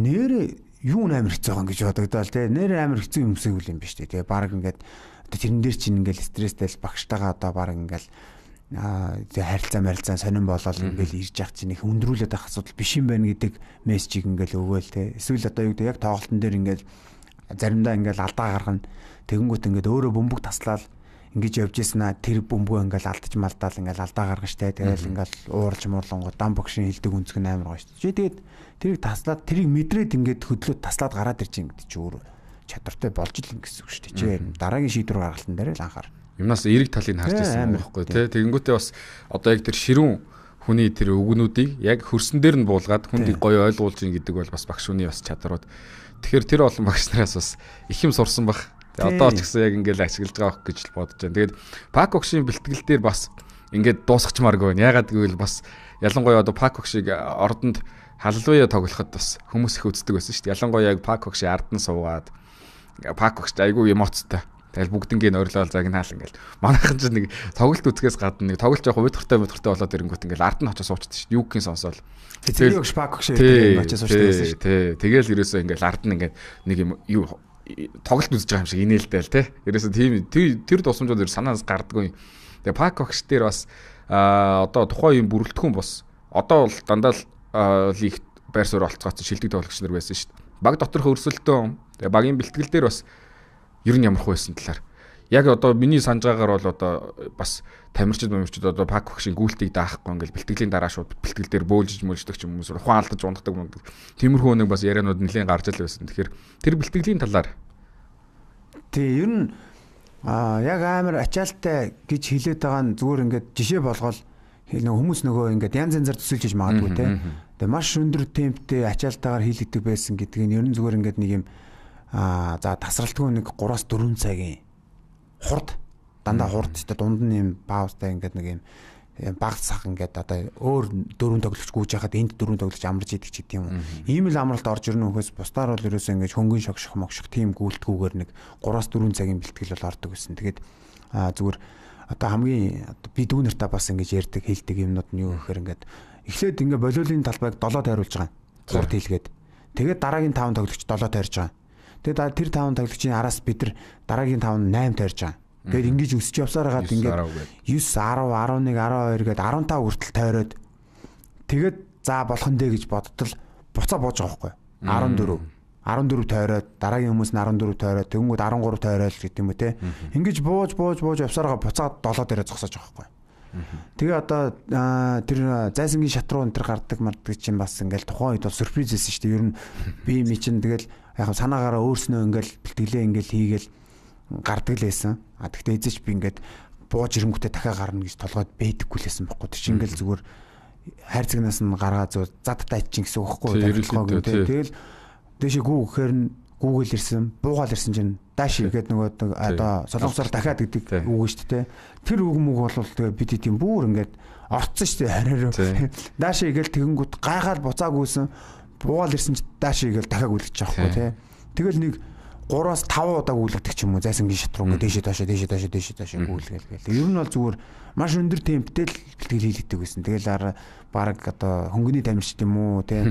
нээр юу нээр хэцүү байгаа гэж бодогдоол тэ. Нээр амар хэцүү юмсэг үл юм биш дээ. Тэгээ баг ингээд тэрэн дээр чинь ингээд стресстэй л багштайгаа одоо баг ингээд аа харилцаа марилцаа сонирн болоод ингээл ирж явах чинь их өндрүүлээд авах асуудал биш юм байна гэдэг мессежийг ингээл өгөөл те. Эсвэл одоо юу гэдэг яг тоглолтын дээр ингээл заримдаа ингээл алдаа гаргана. Тэгэнгүүт ингээд өөрөө бөмбөг таслаад ингэж явж яснаа тэр бөмбөгөө ингээл алдаж малдаал ингээл алдаа гаргаж штэ тэгэл ингээл ууралж муурлангуу дам бөгшин хилдэг өнцгөн амар гоё штэ. Чи тэгээд тэрийг таслаад тэрийг мэдрээд ингээд хөдлөөд таслаад гараад ирж юм гэдэг чи өөр чадвартай болж л юм гэсэн үг штэ. Чи дараагийн шийдвэр гаргалтан дээр л анхаар юмнаас эрэг талыг харж байсан байхгүй тий. Тэгэнгүүтээ бас одоо яг тэр ширүүн хүний тэр өгнүүдийг яг хөрсөн дээр нь буулгаад хүнд гоё ойлгуулж ийн гэдэг бол бас багшууны бас чадрууд. Тэгэхээр тэр олон багш нараас бас их юм сурсан бах. Одоо ч гэсэн яг ингээл ашиглаж байгаа хөх гэж л бодож байна. Тэгээд Пакокшийн бэлтгэл дээр бас ингээд дуусгачмааргүй байна. Ягаад гэвэл бас ялангуяа одоо Пакокшийг ордонд халлууя тоглоход бас хүмүүс их үздэг байсан шүү дээ. Ялангуяа яг Пакокши ард нь суугаад Пакокш айгүй эмоцтой. Тэгэл бүгднийг нөрлөөл загнаал ингээл. Манайхан ч нэг тоглолт үзгээс гадна нэг тоглолт яг уйдгартай мэдгартай болоод ирэнгүүт ингээл ард нь очиж суучдаг шүү. Юкийн сонсоол. Тэгээл шпак шиг очиж суучдаг шүү. Тий. Тэгэл ерөөсөө ингээл ард нь ингээд нэг юм юу тоглолт үзэж байгаа юм шиг инээлтэй л тий. Ерөөсөө тийм тэр тусламжууд ер санаас гардггүй. Тэгээ пак огш дээр бас а одоо тухайн юм бүрэлдэхүүн бос. Одоо бол дандаа л их байр суурь олцгооч шилдэг тоглогч нар байсан шүү. Баг доторх өрсөлдөөн. Тэгээ багийн бэлтгэл дээр бас ер нь ямар хөө байсан талаар. Яг одоо миний санаж байгаагаар бол одоо бас тамирчид мөрчд одоо пак багшийн гүйлтийг даахгүй ингээл бэлтгэлийн дараа шууд бэлтгэл дээр бөөлжж мөлждөг ч хүмүүс ухаан алдаж унтдаг юм. Тиймэрхүү нэг бас яриануд нэлийн гарч ил байсан. Тэгэхээр тэр бэлтгэлийн талаар Тий, ер нь аа яг амар ачаалтай гэж хэлээд байгаа нь зүгээр ингээд жишээ болгоол нөгөө хүмүүс нөгөө ингээд янз янзаар төсөлж иж магадгүй те. Тэгээ маш өндөр темптэй ачаалтайгаар хийлэгдэх байсан гэдэг нь ер нь зүгээр ингээд нэг юм аа за тасралтгүй нэг 3-аас 4 цагийн хурд дандаа хурд ч дунд нь юм паустай ингээд нэг юм баг цаг ингээд одоо өөр дөрөв тоглогч гүйж яхад энд дөрөв тоглогч амарч идэг ч гэдэм юм. Ийм л амралт орж ирнэ хөөс бусдаар бол ерөөсөө ингээд хөнгөн шогших могших тийм гүйлтгүүгээр нэг 3-аас 4 цагийн бэлтгэл бол ордог гэсэн. Тэгээд зүгээр одоо хамгийн би дүүнэртээ бас ингэж ярьдаг хэлдэг юмнууд нь юу гэхээр ингээд эхлээд ингээд болиолын талбайг долоо тайруулж байгаа. Хурд хийлгээд. Тэгээд дараагийн таван тоглогч долоо тайрж байгаа. Тэгээд тэр 5 таглагчийн араас бид нар дараагийн 5 нь 8 тойрж байгаа. Гэт ингэж өсөж явсаар хагаад ингээд 9 10 11 12 гээд 15 хүртэл тойроод тэгээд за болох нь дээ гэж бодтол буцаа боож байгаа байхгүй 14 14 тойроод дараагийн хүмүүс нь 14 тойроод тэгэнгүүт 13 тойроод гэдэг юм уу те ингэж бууж бууж бууж явсараа буцаад долоо дээрээ зогсоож байгаа байхгүй Тэгээ одоо тэр зайсангийн шат руу энэ гардаг марддаг чинь бас ингээл тухайн үед бол сюрприз байсан шүү дээ. Ер нь би ми чинь тэгэл яг санаагаараа өөрснөө ингээл бэлтгэлээ ингээл хийгээл гардаг л байсан. А тэгтээ эзэж би ингээд бууж ирэнгүүтээ дахиад гарна гэж толгойд бэдэггүй л байсан байхгүй. Тэг чи ингээл зүгээр хайр цагнаас нь гаргаа зүү задтай чинь гэсэн үг байхгүй. Тэгэл дэшээ гүү гэхээр нь гүүгэл ирсэн, буугаал ирсэн чинь дааш игээд нөгөө одоо солонгосоор дахиад гэдэг үг шүү дээ. Тэр үг мөг бол тэгээ бид тийм бүр ингээд орцсон шүү дээ хараараа. Дааш игээл тэгэнгүүт гайхаад буцаагүйсэн буугаал ирсэн чи дааш игээл дахиад үлгэж яахгүй тий. Тэгэл нэг 3-аас 5 удаа гүйлгдэг ч юм уу зайсангийн шатруу ингээ дээшээ доошоо дээшээ доошоо дээшээ доошоо гүйлгээл гээл. Ер нь бол зүгээр маш өндөр темптэй л бэлтгэл хийлэгдэг байсан. Тэгэл ара баг одоо хөнгөний тамирчт юм уу те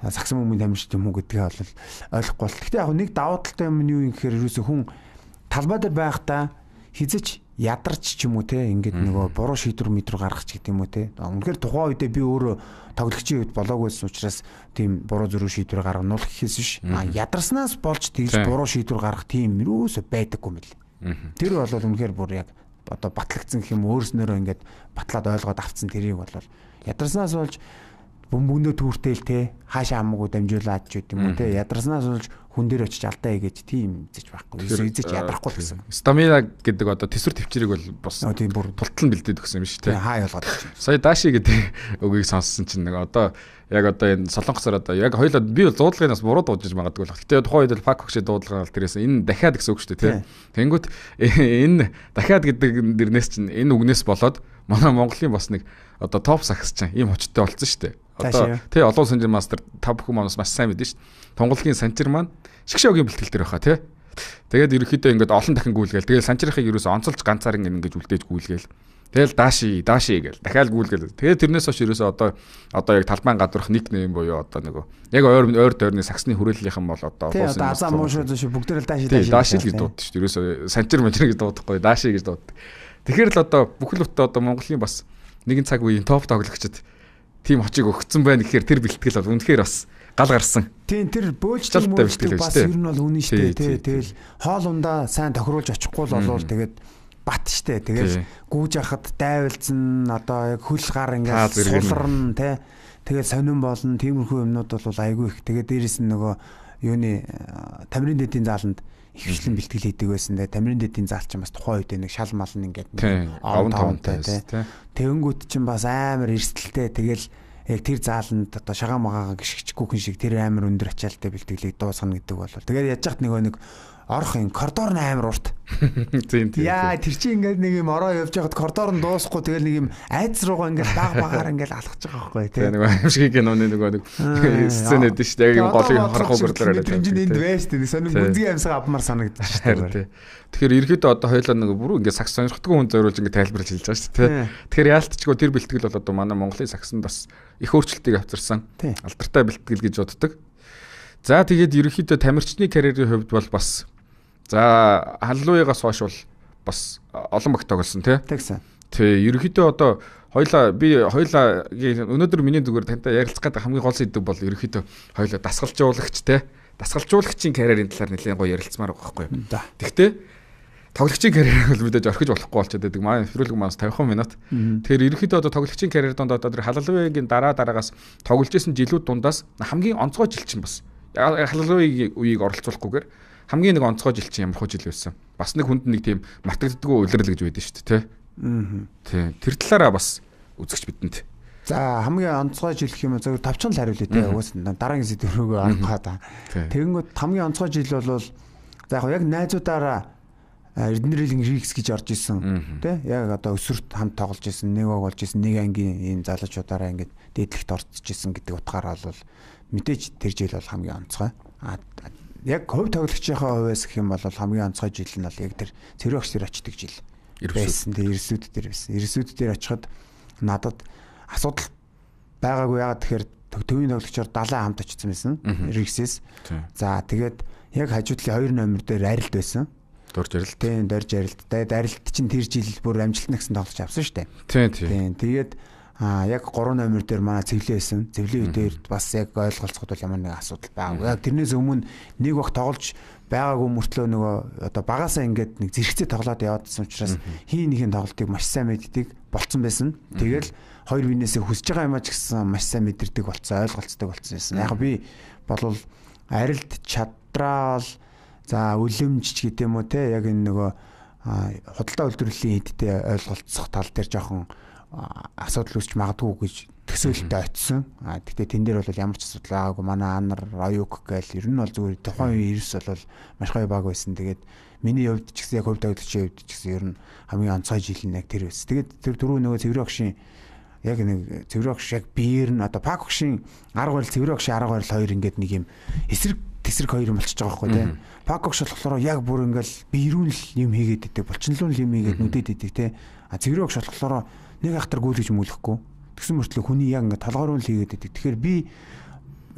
сагсан мөмийн тамирчт юм уу гэдгээ бол ойлгохгүй бол. Гэтэ яг нэг давуу талтай юм нь юу юм гэхээр ерөөсө хүн талбай дээр байхдаа хизэж ядарч ч юм уу те ингээд нөгөө буруу шийдвэр мэдрүү гаргах ч гэдэм үү те. Үнэхээр тухайн үедээ би өөрөө тоглогчийн үед болоогүйсэн учраас тийм буруу зөрүү шийдвэр гарганул гэхээс биш. А ядарснаас болж тэгж буруу шийдвэр гарах тийм юусо байдаггүй мэл. Тэр бол үнэхээр бүр яг одоо батлагдсан гэх юм өөрснөөрөө ингээд батлаад ойлгоод авцсан тэрийг бол ядарснаас болж бөмбөгнөө түүртэл те хаашаа амгуу дамжуулаад ч юм уу те ядарснаас болж хүн дээр очиж алдаа хий гэж тийм эзэж байхгүй. Эзэж ядрахгүй л гэсэн. Стамина гэдэг одоо тесвэр төвчрийг бол бос тултал нь бэлдээд өгсөн юм шүү те. Хаа ялгаад. Сая Даши гэдэг үгийг сонссон чинь нэг одоо яг одоо энэ солонгосоор одоо яг хоёлаа би бол дуудлагынаас буруу дуудаж магадгүй л. Гэтэ тухайн үед л фак хөшөө дуудлага аль тэрээс энэ дахиад гэсэн үг шүү дээ тий. Тэнгүүт энэ дахиад гэдэг нэрнээс чинь энэ үгнээс болоод манай Монголын бас нэг одоо топ сагс чинь ийм хочтой болсон шүү дээ. Одоо тий олон улсын санжир мастер та бүхэн манаас маш сайн мэднэ шүү дээ. Тонголгийн санчир маань шгшөөгийн бэлтгэл дээр баха тий. Тэгээд ерөөхдөө ингээд олон дахин гүйлгээл. Тэгээд санчирхыг ерөөсө онцолж ганцаар ингээд үлдээж гүйлгээл. Тэгэл дааши дааши гээл дахиад гүйлгээл. Тэгээд тэрнээс хойш ерөөсө одоо одоо яг талбайн гадуурх нэг нэм буюу одоо нөгөө яг ойр ойр тойрны саксны хүрээллийнхэн бол одоо олон улсын азаа муушаа шүү бүгдээр л дааши дааши дааши гэж дууддаг шүү. Ерөөсө санчир мэнчир гэж дуудахгүй дааши гэж дууддаг. Тэгэхээр л одоо бүхэл бүтэн одоо Монголын бас нэгэн цаг үеийн топ тоглогчд тийм очиг өгцөн байна гэхээр тэр бэлтгэл бол үнэхээр бас гал гарсан. Тийм тэр бөөлжтэй бэлтгэл бас ер нь бол үнэн шүү дээ. Тэгэл хоол ундаа сайн тохируулж очихгүй л болвол тэгээд бат штэ тэгэл гүүж яхад дайвалзан одоо яг хөл гар ингээд сулрна те тэгэл сонирн болно тиймэрхүү юмнууд бол айгүй их тэгээ дээрэс нь нөгөө юуны э, тамирын дэдийн зааланд хөвчлэн бэлтгэл хийдэг байсан дээ. Тамирын дэдийн заалчин бас тухайн үед нэг шал мал нь ингээд овон тавтай тий. Тэгэнгүүт чинь бас амар эрсдэлтэй тэгэл яг тэр зааланд одоо шагаан магаага гიშгчгүй хүн шиг тэр амар өндөр ачаалттай бэлтгэлийг дуусгана гэдэг бол. Тэгээд яж хат нөгөө нэг орох юм коридор нь амар урт. Тийм тийм. Яа тэр чинь ингээд нэг юм ороо явж байхад коридор нь дуусахгүй тэгэл нэг юм айц руугаа ингээд баг багаар ингээд алхаж байгаа байхгүй тийм. Нэг аим шиг киноны нөгөө нэг сценэд нь шүү дээ яг юм голыг харахгүй гэрлээр байдаг. Тэр чинь энд вэст тийм сонир гүнзгий амьсгаа авмаар санагдаж шүү дээ. Тэгэхээр ерөөдөө одоо хоёлаа нэг бүр ингээд сакс сонирхдгүй хүн зориулж ингээд тайлбарлаж хэлж байгаа шүү дээ. Тэгэхээр яалтчгүй тэр бэлтгэл бол одоо манай Монголын саксанд бас их өөрчлөлтийг авчирсан. Алдартай бэлтгэл гэж боддог. За тэгээд ерөөхдөө тамирчны карьерийн хувьд бол бас За халлууягаас хойш бол бас олон баг тоглосон тий. Тэгсэн. Тий, ерөөхдөө одоо хоёлаа би хоёлаагийн өнөөдөр миний зүгээр тантай ярилцах гэдэг хамгийн гол сэдв бол ерөөхдөө хоёлаа дасгалжуулагч тий. Дасгалжуулагчийн карьерийн талаар нэлээд гоё ярилцмаар байгаа байхгүй. Тэгтээ тоглогчийн карьерийг бол мэдээж орхиж болохгүй болчиход байдаг. Манай нэвтрүүлэг маань 50 минут. Тэгэхээр ерөнхийдөө одоо тоглогчийн карьер донд одоо тэр халалвэгийн дараа дараагаас тоглож исэн жилүүд дундаас хамгийн онцгой жил чинь бас халалвэгийн үеийг оролцуулахгүйгээр хамгийн нэг онцгой жил чинь ямар хөө жил байсан. Бас нэг хүнд нэг тийм матагддгүй улирал гэж байдаг шүү дээ, тэ. Аа. Тий. Тэр талаараа бас үзэгч бидэнд. За хамгийн онцгой жил гэх юм уу зөв тавчхан л хариулъя тэ. Угаас дараагийн сэдв рүүгээ орох гэдэг. Тэгэнгүүт хамгийн онцгой жил бол за яг яг найзуудаараа Эрдэнэрийн Рикс гэж орж исэн тий яг одоо өсөрт хамт тоглож исэн нэг ог болж исэн нэг ангийн ийм залуучуудаараа ингээд дээдлэгт орцож исэн гэдэг утгаараа бол мэдээж тэр жил бол хамгийн онцгой а яг хувь тоглогчийнхаа хувьд гэх юм бол хамгийн онцгой жил нь бол яг тэр цэвэр багш төр очдаг жил байсан тэр ерсүүд төр байсан. Ерсүүд төр очиход надад асуудал байгаагүй яагаад тэгэхээр төвийн тоглогчор 70 хамт очсон байсан. Риксэс. За тэгээд яг хажуудлын 2 номер дээр арилд байсан. Дорж арилд. Тийм, дорж арилд. Тэгээд арилд чинь тэр жил бүр амжилтна гэсэн тоглож авсан шүү дээ. Тийм, тийм. Тэгээд а яг 3 номер дээр манай цэвлээсэн. Цэвлийн үдээр бас яг ойлголцоход бол ямар нэг асуудал байгаагүй. Яг тэрнээс өмнө нэг баг тоглож байгаагүй мөртлөө нөгөө одоо багасаа ингээд нэг зэрэгцээ тоглоод яваадсан учраас хий нэгэн тоглолтыг маш сайн мэддэг болцсон байсан. Тэгэл хоёр винээсээ хүсэж байгаа юм а ч гэсэн маш сайн мэдэрдэг болцсон, ойлголцдог болцсон байсан. Яг би болвол арилд чадраал за өлөмжч гэдэг юм уу те яг энэ нөгөө худалдаа үйлдвэрлэлийн хэдтэй ойлголцох тал дээр жоохон асуудал үүсч магадгүй гэж төсөөлөлтөй очисон. А тэгтээ тэн дээр бол ямар ч асуудал байгаагүй. Манай Анар, Оюк гээл ер нь бол зүгээр тухайн үе ерс бол маш гоё баг байсан. Тэгээд миний хувьд ч гэсэн яг хувь тавьдагчийн хувьд ч гэсэн ер нь хамгийн онцгой жил нэг тэр байсан. Тэгээд тэр түрүү нөгөө цэврэг огшийн яг нэг цэврэг огш яг биеэр нь одоо пак огшийн 10 гарал цэврэг огшийн 10 гарал хоёр ингээд нэг юм эсрэг тесрэг хоёр юм болчихж байгаа байхгүй тийм. Пак огш болохоор яг бүр ингээл биерүүн л юм хийгээд идэг, булчин л юм хийгээд нүдэд идэг тийм. А цэврэг огш болохоор нэг ахтар гүйлгэж мүүлэхгүй. Тэгсэн мөртлөө хүний яг ингээд толгооруул хийгээд байдаг. Тэгэхээр би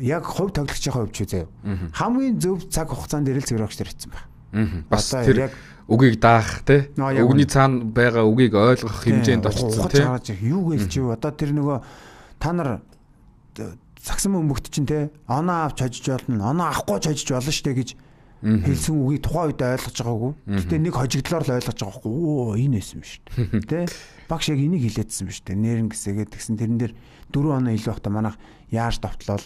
яг хувь тоглогчийн хувьд ч үзээ. Хамгийн зөв цаг хугацаанд ирэл зэрэгч төр хийсэн байна. Бас тэр яг үгийг даах те үгний цаана байгаа үгийг ойлгох хэмжээнд очсон те юу гэлж юу одоо тэр нөгөө та нар сагсан мөнгөд чинь те оноо авч хожиж болно оноо авахгүй хожиж болно штэ гэж хэлсэн үгийг тухайн үед ойлгож байгаагүй. Гэтэ нэг хожигдлоор л ойлгож байгаа хгүй. Оо энэ байсан биз дээ. Тэ? Багш яг энийг хилээдсэн биз дээ. Нэрэн гисэгээд тэгсэн тэрэн дээр 4 оноо илүү багта манайх яарж товтлол.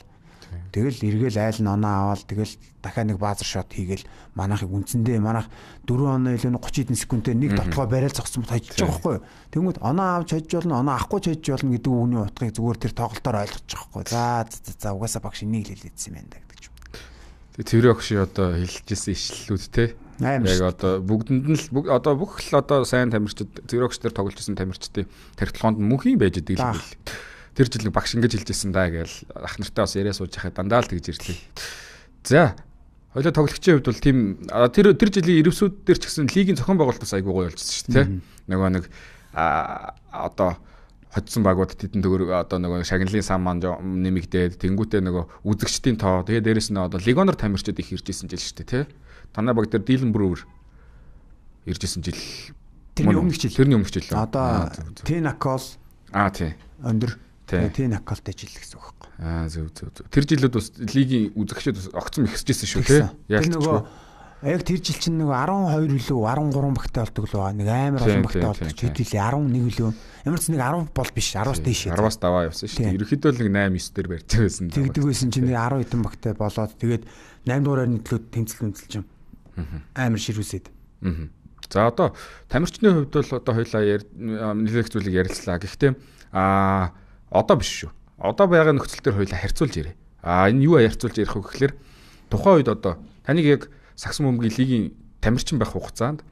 Тэгэл эргээл айл нь оноо аваад тэгэл дахиад нэг баазар шот хийгээл манайхыг үнцэндээ манайх 4 оноо илүү 30 секундэд нэг тотгоо барайл зогсон бот хожиж байгаа хгүй. Тэнгүүд оноо авч хожиж болно, оноо авахгүй ч хожиж болно гэдэг үгний утгыг зүгээр тэр тоглолтоор ойлгож байгаа хгүй. За за за угаасаа багш энийг хилээдсэн юм байна гэдэг. Тэгээ цэврийн огши одоо хэлжсэн ишлэлүүд те. Яг одоо бүгдэнд нь л одоо бүх л одоо сайн тамирчид цэврийн огш төр тоглож исэн тамирчдын тархилгоонд мөнхийн байж идэг л хэл. Тэр жил нэг багш ингэж хэлжсэн да гээл ах нартай бас яриа сууж хахад дандаа л тэгж ирлээ. За Хойло тоглогчийн хувьд бол тийм тэр тэр жилийн ирвсүүд дээр ч гэсэн лигийн зохион байгуулалт бас айгүй гоё болжсэн шүү дээ. Нөгөө нэг а одоо хоцсон багууд тетэн төгөр одоо нөгөө шагналын сан маань нэмэгдээд тэнгуүтээ нөгөө үзэгчдийн тоо тэгээ дээрэс нь одоо легонор тамирчид их ирж исэн жил шүү дээ тий. Танай баг дээр Дилен Брүвер ирж исэн жил тэрний өмнөх жил тэрний өмнөх жил одоо Тинакол аа тий. Өндөр Тинаколтэй жил гэсэн үг байхгүй. Аа зөв зөв зөв. Тэр жилүүд бас лигийн үзэгчид огцом ихсэж исэн шүү тий. Яг нөгөө Яг тэр жил чинь нэг 12 үлээ 13 багтай болдог л байгаа. Нэг амар олон багтай болдог. Хэдүүлээ 11 үлээ. Ямар ч нэг 10 бол биш 10-аас дээш. 10-аас даваа явсан шүү дээ. Ерөнхийдөө л нэг 8 9 дээр барьж байсан. Тэгдэг байсан чинь нэг 10 хэдэн багтай болоод тэгээд 8 дугаар нийтлүүд тэмцэл тэмцэл чинь амар ширүүсэд. За одоо тамирчны хувьд бол одоо хоёлаа нэлээх зүйлийг ярилцлаа. Гэхдээ а одоо биш шүү. Одоо байгаа нөхцөл төр хоёлаа харьцуулж ирээ. А энэ юу харьцуулж ярих вэ гэхээр тухайн үед одоо таныг яг Сагсан бөмбөгийн лигийн тамирчин байх хугацаанд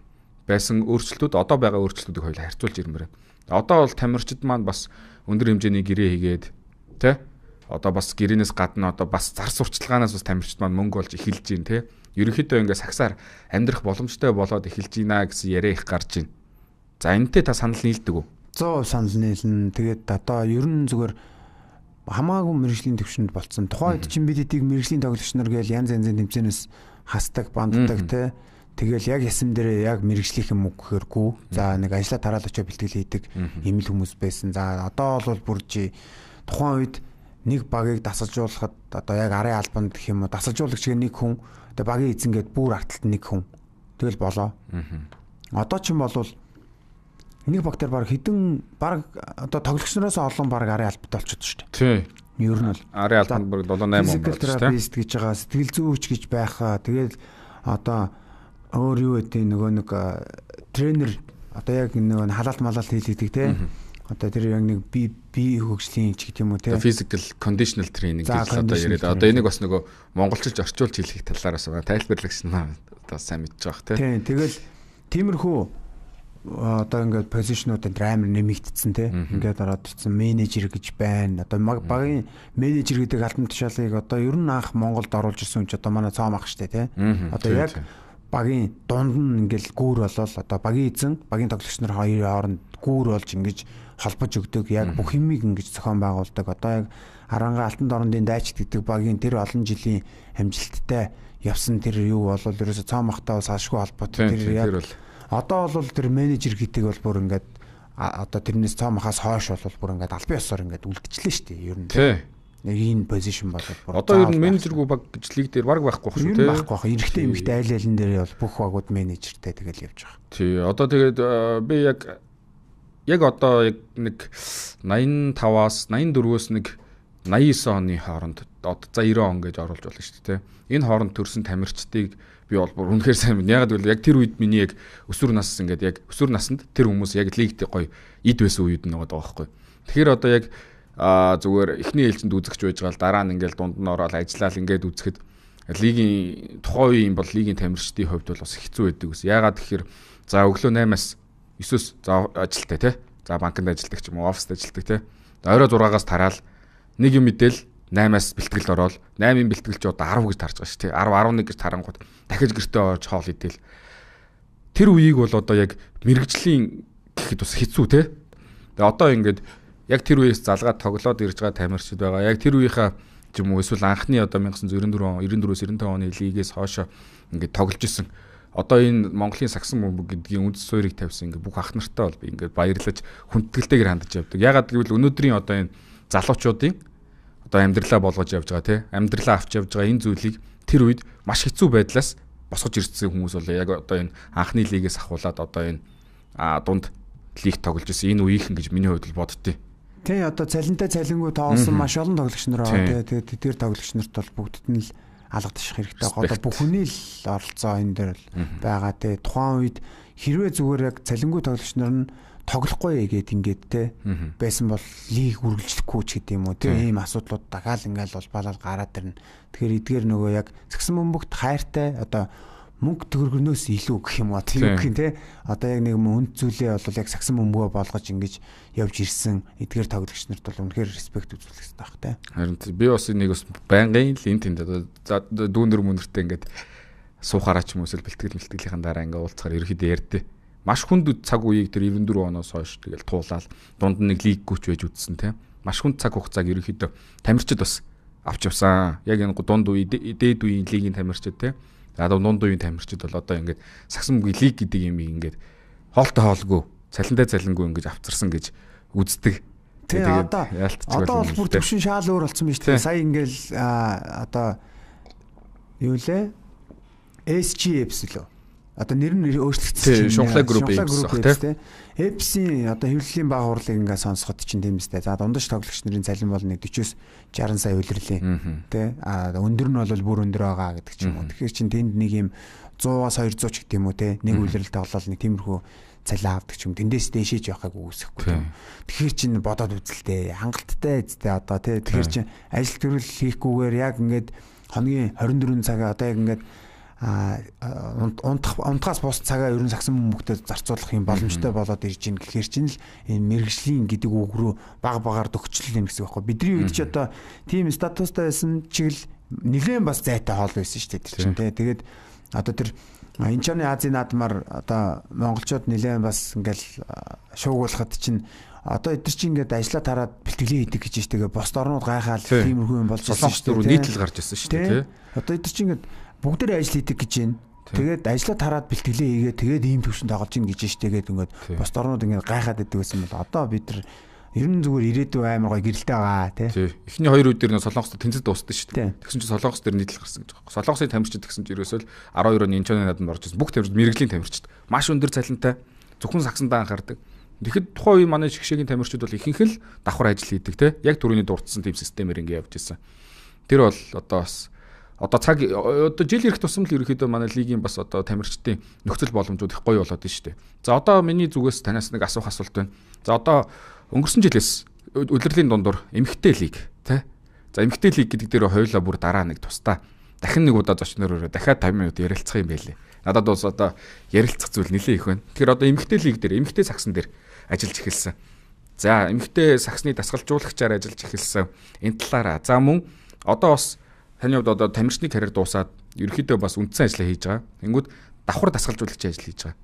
байсан өөрчлөлтүүд одоо байгаа өөрчлөлтүүдийг хоёул харьцуулж ирмээр байна. Одоо бол тамирчид маань бас өндөр хэмжээний гэрээ хийгээд тий одоо бас гэрээс гадна одоо бас зар сурталчилгаанаас бас тамирчид маань мөнгө олж эхэлж байна тий. Ерөнхийдөө ингээд сагсаар амьдрах боломжтой болоод эхэлж байна гэсэн яриа их гарч байна. За энэтэй та санал нийлдэг үү? 100% санал нийлнэ. Тэгээд одоо ер нь зүгээр хамаагүй мэрэгжлийн төвшөнд болцсон. Тухайн үед чинь бид эдийг мэрэгжлийн тоглогч нар гээл янз янзын тэмцэнээс хасдаг, банддаг те. Тэгэл яг ясам дээр яг мэрэгжлийнх юм уу гэхэргүй. За нэг ажилла тараал очоо бэлтгэл хийдэг ийм л хүмүүс байсан. За одоо бол бүр жи тухайн үед нэг багийг дасалжуулахад одоо яг арын албанд гэх юм уу дасалжуулагч нэг хүн одоо багийн эзэнгээд бүр арталт нэг хүн тэгэл болоо. Одоо ч юм бол нэг баг дээр баг хідэн баг одоо тоглогчноос олон баг арын албад болчиход шүү дээ. Тий ер нь бол арын албанд бүр 7 8 он байна шүү дээ. Терапист гэж байгаа, сэтгэл зүйч гэж байхаа. Тэгэл одоо өөр юу гэдэг нөгөө нэг тренер одоо яг нөгөө халаалт малаалт хийлэгдэг те. Одоо тэр яг нэг би би хөгжлийн ч гэдэг юм уу те. Physical conditional training гэж одоо яриад. Одоо энийг бас нөгөө монголчилж орчуулж хэлэх талаараас тайлбарлагч нь одоо сайн мэдж байгаа те. Тийм тэгэл тиймэрхүү одоо ингээд позишнууд энэ амар нэмэгдсэн те ингээд ороод ирсэн менежер гэж байна. Одоо багийн менежер гэдэг алтан тушаалыг одоо ер нь анх Монголд оруулж ирсэн юм чи одоо манай цаом ах штэ те. Одоо яг багийн дунд нь ингээд гүүр болол одоо багийн эзэн багийн тоглогч нар хоёрын хооронд гүүр болж ингэж холбож өгдөг яг бүх юмыг ингэж зохион байгуулдаг. Одоо яг Аранга алтан дорндын дайчид гэдэг багийн тэр олон жилийн амжилттай явсан тэр юу болов ерөөсө цаом ахтаа бас ашгүй холбоотой тэр яг Одоо бол тэр менежер гэдэг бол бүр ингээд одоо тэрнээс цаа махаас хойш бол бүр ингээд албан ёсоор ингээд үлдчихлээ шүү дээ. Ер нь. Тийм нэг энэ позишн болоод одоо ер нь менежергүй баг гэж лиг дээр баг байхгүй шүү тийм байхгүй байх эрэгтэй эмэгтэй айл айлын дээр бол бүх багууд менежертэй тэгэл явж байгаа. Тий одоо тэгээд э, би яг яг одоо яг нэг 85-аас 84-өөс нэг 89 оны хооронд одоо за 90 он гэж оруулж болно шүү дээ. Энэ хооронд төрсэн тамирчдыг би бол бүр үнэхээр сайн байна. Ягаад гэвэл яг тэр үед миний яг өсвөр нас ингээд яг өсвөр наснд тэр хүмүүс яг лигт гоё ид байсан үед нэг байгаа байхгүй. Тэгэхээр одоо яг а зүгээр эхний ээлжинд үзэгч байж гал дараа нь ингээд дунд нь ороод ажиллаал ингээд үзэхэд лигийн тухайн үеийн бол лигийн тамирчдын хувьд бол бас хэцүү байдаг ус. Ягаад гэхээр за өглөө 8-аас 9-өөс за ажилтаа те. За банкнд ажилладаг ч юм уу, оффист ажилладаг те. Орой 6-аас тараал нэг юм мэдээл 8-аас бэлтгэлд ороод 8-ын бэлтгэлч удаа 10 гэж тарж байгаа шүү тий 10 11 гэж тарангууд дахиж гэртээ орж хоол идэл тэр үеийг бол одоо яг мэрэгжлийн гэхэд бас хэцүү тий тэгээ одоо ингээд яг тэр үеэс залгаад тоглоод ирж байгаа тамирчид байгаа яг тэр үеийнхаа юм уу эсвэл анхны одоо 1994 94-с 95 оны лигээс хоошо ингээд тоглож исэн одоо энэ Монголын сагсан бөмбөг гэдгийн үндэс суурийг тавьсан ингээ бүх ах нартаа бол би ингээ баярлаж хүндэтгэлтэйгээр хандаж явдаг. Ягаад гэвэл өнөөдрийн одоо энэ залуучуудын одоо амьдралаа болгож явж байгаа тий амьдралаа авч явж байгаа энэ зүйлийг тэр үед маш хэцүү байдлаас босгож ирсэн хүмүүс бол яг одоо энэ анхны лигээс ахуулаад одоо энэ дунд лиг тоглож байсан энэ үеийнхэн гэж миний хувьд бол боддتي. Тий одоо цалинтай цалингүй тоолсон маш олон тоглогч нар байгаа. Тэгээд тэр тоглогч нарт бол бүгдд нь л алгадчих хэрэгтэй. Одоо бүх хүний л оролцоо энэ дээр л байгаа тий. Тухайн үед хэрвээ зүгээр яг цалингүй тоглогч нар нь тоглохгүй гэгээд ингээд те байсан бол лиг үргэлжлэхгүй ч гэдэм үү те ийм асуудлууд дахиад ингээд улбаалал гараад ирнэ. Тэгэхээр эдгээр нөгөө яг сагсан бөмбөгт хайртай одоо мөнгө төгрөгнөөс илүү гэх юм уу тийм үг юм те одоо яг нэг үнд зүйлээ бол яг сагсан бөмбөгөө болгож ингэж явж ирсэн эдгээр тоглогч нарт бол үнэхээр респект үзүүлэх хэрэгтэй байх те харин би бас нэг бас байнгын л энэ тэнд одоо дүүнэр мөнөртэй ингээд суухаараа ч юм уус бэлтгэл мэлтгэлийнхэн дараа ингээд уулзахаар ерөөхдөө ярдэ маш хүнд цаг үеийг тэр 94 оноос хойш тэгэл туулаад дунд нь нэг лиг гүч байж үдсэн тийм маш хүнд цаг хугацааг ерөнхийдөө тамирчид бас авч явсан. Яг энэ дунд үе дээд үеийн лигийн тамирчид тийм за дунд үеийн тамирчид бол одоо ингээд сагсан бүгийн лиг гэдэг юм ингээд хоолтой хоолгүй цалинтай цалингүй ингэж авцарсан гэж үздэг. Тэгээ одоо одоо бол бүр төвшин шаал өөр болсон биз дээ. Сая ингээл одоо юу лээ? SGF-с лөө одоо нэр нь өөрчлөгдсөн. Шунхлаа групп тийм. Эпсийн одоо хэвлэлийн баг хурлыг ингээд сонсоход чинь тийм үстэй. За дундаж тоглогч нарын цалин бол нэг 40-с 60 сая үлрэлийн. Тэ а өндөр нь бол бүр өндөр байгаа гэдэг ч юм уу. Тэгэхээр чинь тэнд нэг юм 100-аас 200 ч гэдэг юм уу те нэг үлрэлт тоглол нэг тиймэрхүү цалин авдаг ч юм. Тэндээс дэшээж явахыг үүсэхгүй. Тэгэхээр чинь бодоод үзэлтэй хангалттай эцтэй одоо те. Тэгэхээр чинь ажил төрөл хийхгүйгээр яг ингээд хоногийн 24 цагаа одоо яг ингээд унтах унтахаас бус цагаа ерөн сагсан хүмүүстээ зарцуулах юм боломжтой болоод ирж гин гэхээр чинь л энэ мэрэгжлийн гэдэг үг рүү баг багаар төгчлөл юм гэсэн үг байхгүй бидний үед ч одоо тийм статустай байсан чиглэл нэлээд бас зайтай хоол байсан шүү дээ тэр чинь тий тэгээд одоо тэр Инчоны Азийн наадмаар одоо монголчууд нэлээд бас ингээл шуугуулхад чинь одоо эдгэр чинь ингээд ажиллаад хараад бэлтгэлээ хийдэг гэж байна шүү дээ. Босд орнууд гайхаад тиймэрхүү юм болж байна шүү дээ. Нийтлэл гарч ирсэн шүү дээ. Одоо эдгэр чинь ингээд бүгдээр ажил хийдэг гэж байна. Тэгээд ажилла тараад бэлтгэлээ хийгээ тэгээд ийм төвшөнд оголж ийн гэж штэ тэгээд ингээд бусд орнууд ингээд гайхаад байдаг байсан бол одоо бид нар ер нь зүгээр ирээдүй амар гой гэрэлтэй байгаа тий. Эхний хоёр үед нь солонгост тэнцэд дууссан шүү дээ. Тэгсэн чинь солонгос төр нийтлэл гарсан гэж байна. Солонгосын тамирчид гэсэн чинь ерөөсөө л 12 оны Инчоны надад орж ирсэн. Бүх тамирчид мэрэгжлийн тамирчид. Маш өндөр цалинтай зөвхөн сагсандаа анхаардаг. Тэгэхэд тухайн үе манай шгшээгийн тамирчид бол ихэнх л давхар ажил хийдэг тий. Яг түрүүний дурдсан тим системээр ингээд явж исэн. Тэр бол одоо бас одоо цаг одоо жил ирэх тусам л ерөөхдөө манай лигийн бас одоо тамирчдын нөхцөл боломжууд их гоё болоод байна шүү дээ. За одоо миний зүгээс танаас нэг асуух асуулт байна. За одоо өнгөрсөн жилээс улирлын дундуур эмгтэй лиг тий. За эмгтэй лиг гэдэг дээр хоёулаа бүр дараа нэг тустаа дахин нэг удаа зочноор өрөө дахиад 50 минут ярилцах юм байлээ. Надад бол одоо ярилцах зүйл нэлээ их байна. Тэгэхээр одоо эмгтэй лиг дээр эмгтэй сагсан дээр ажиллаж эхэлсэн. За эмгтэй сагсны дасгалжуулагчаар ажиллаж эхэлсэн. Энэ талаараа за мөн одоо бас таны хувьд одоо тамирчны карьер дуусаад ерөөхдөө бас үндсэн ажиллаа хийж байгаа. Тэнгүүд давхар дасгалжуулагч ажил хийж байгаа.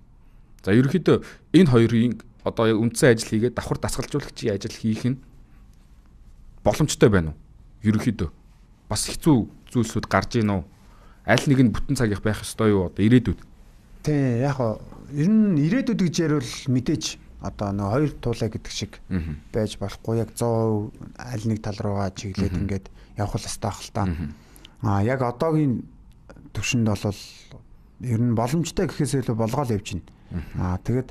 За ерөөхдөө энэ хоёрын одоо үндсэн ажил хийгээд давхар дасгалжуулагчийн ажил хийх нь боломжтой байна уу? Ерөөхдөө бас хэцүү зүйлсүүд гарж ийн үү? Аль нэг нь бүтэн цаг их байх ёстой юу? Одоо ирээдүйд. Тий, яг хоо ер нь ирээдүйд гэж ярил мэдээж одоо нөө хоёр туулаа гэдэг шиг байж болохгүй яг 100% аль нэг тал руугаа чиглээд ингээд явах л хэвээр байх л таа. А яг одоогийн төвшөнд бол ер нь боломжтой гэхээс илүү болгоол явж байна. А тэгэд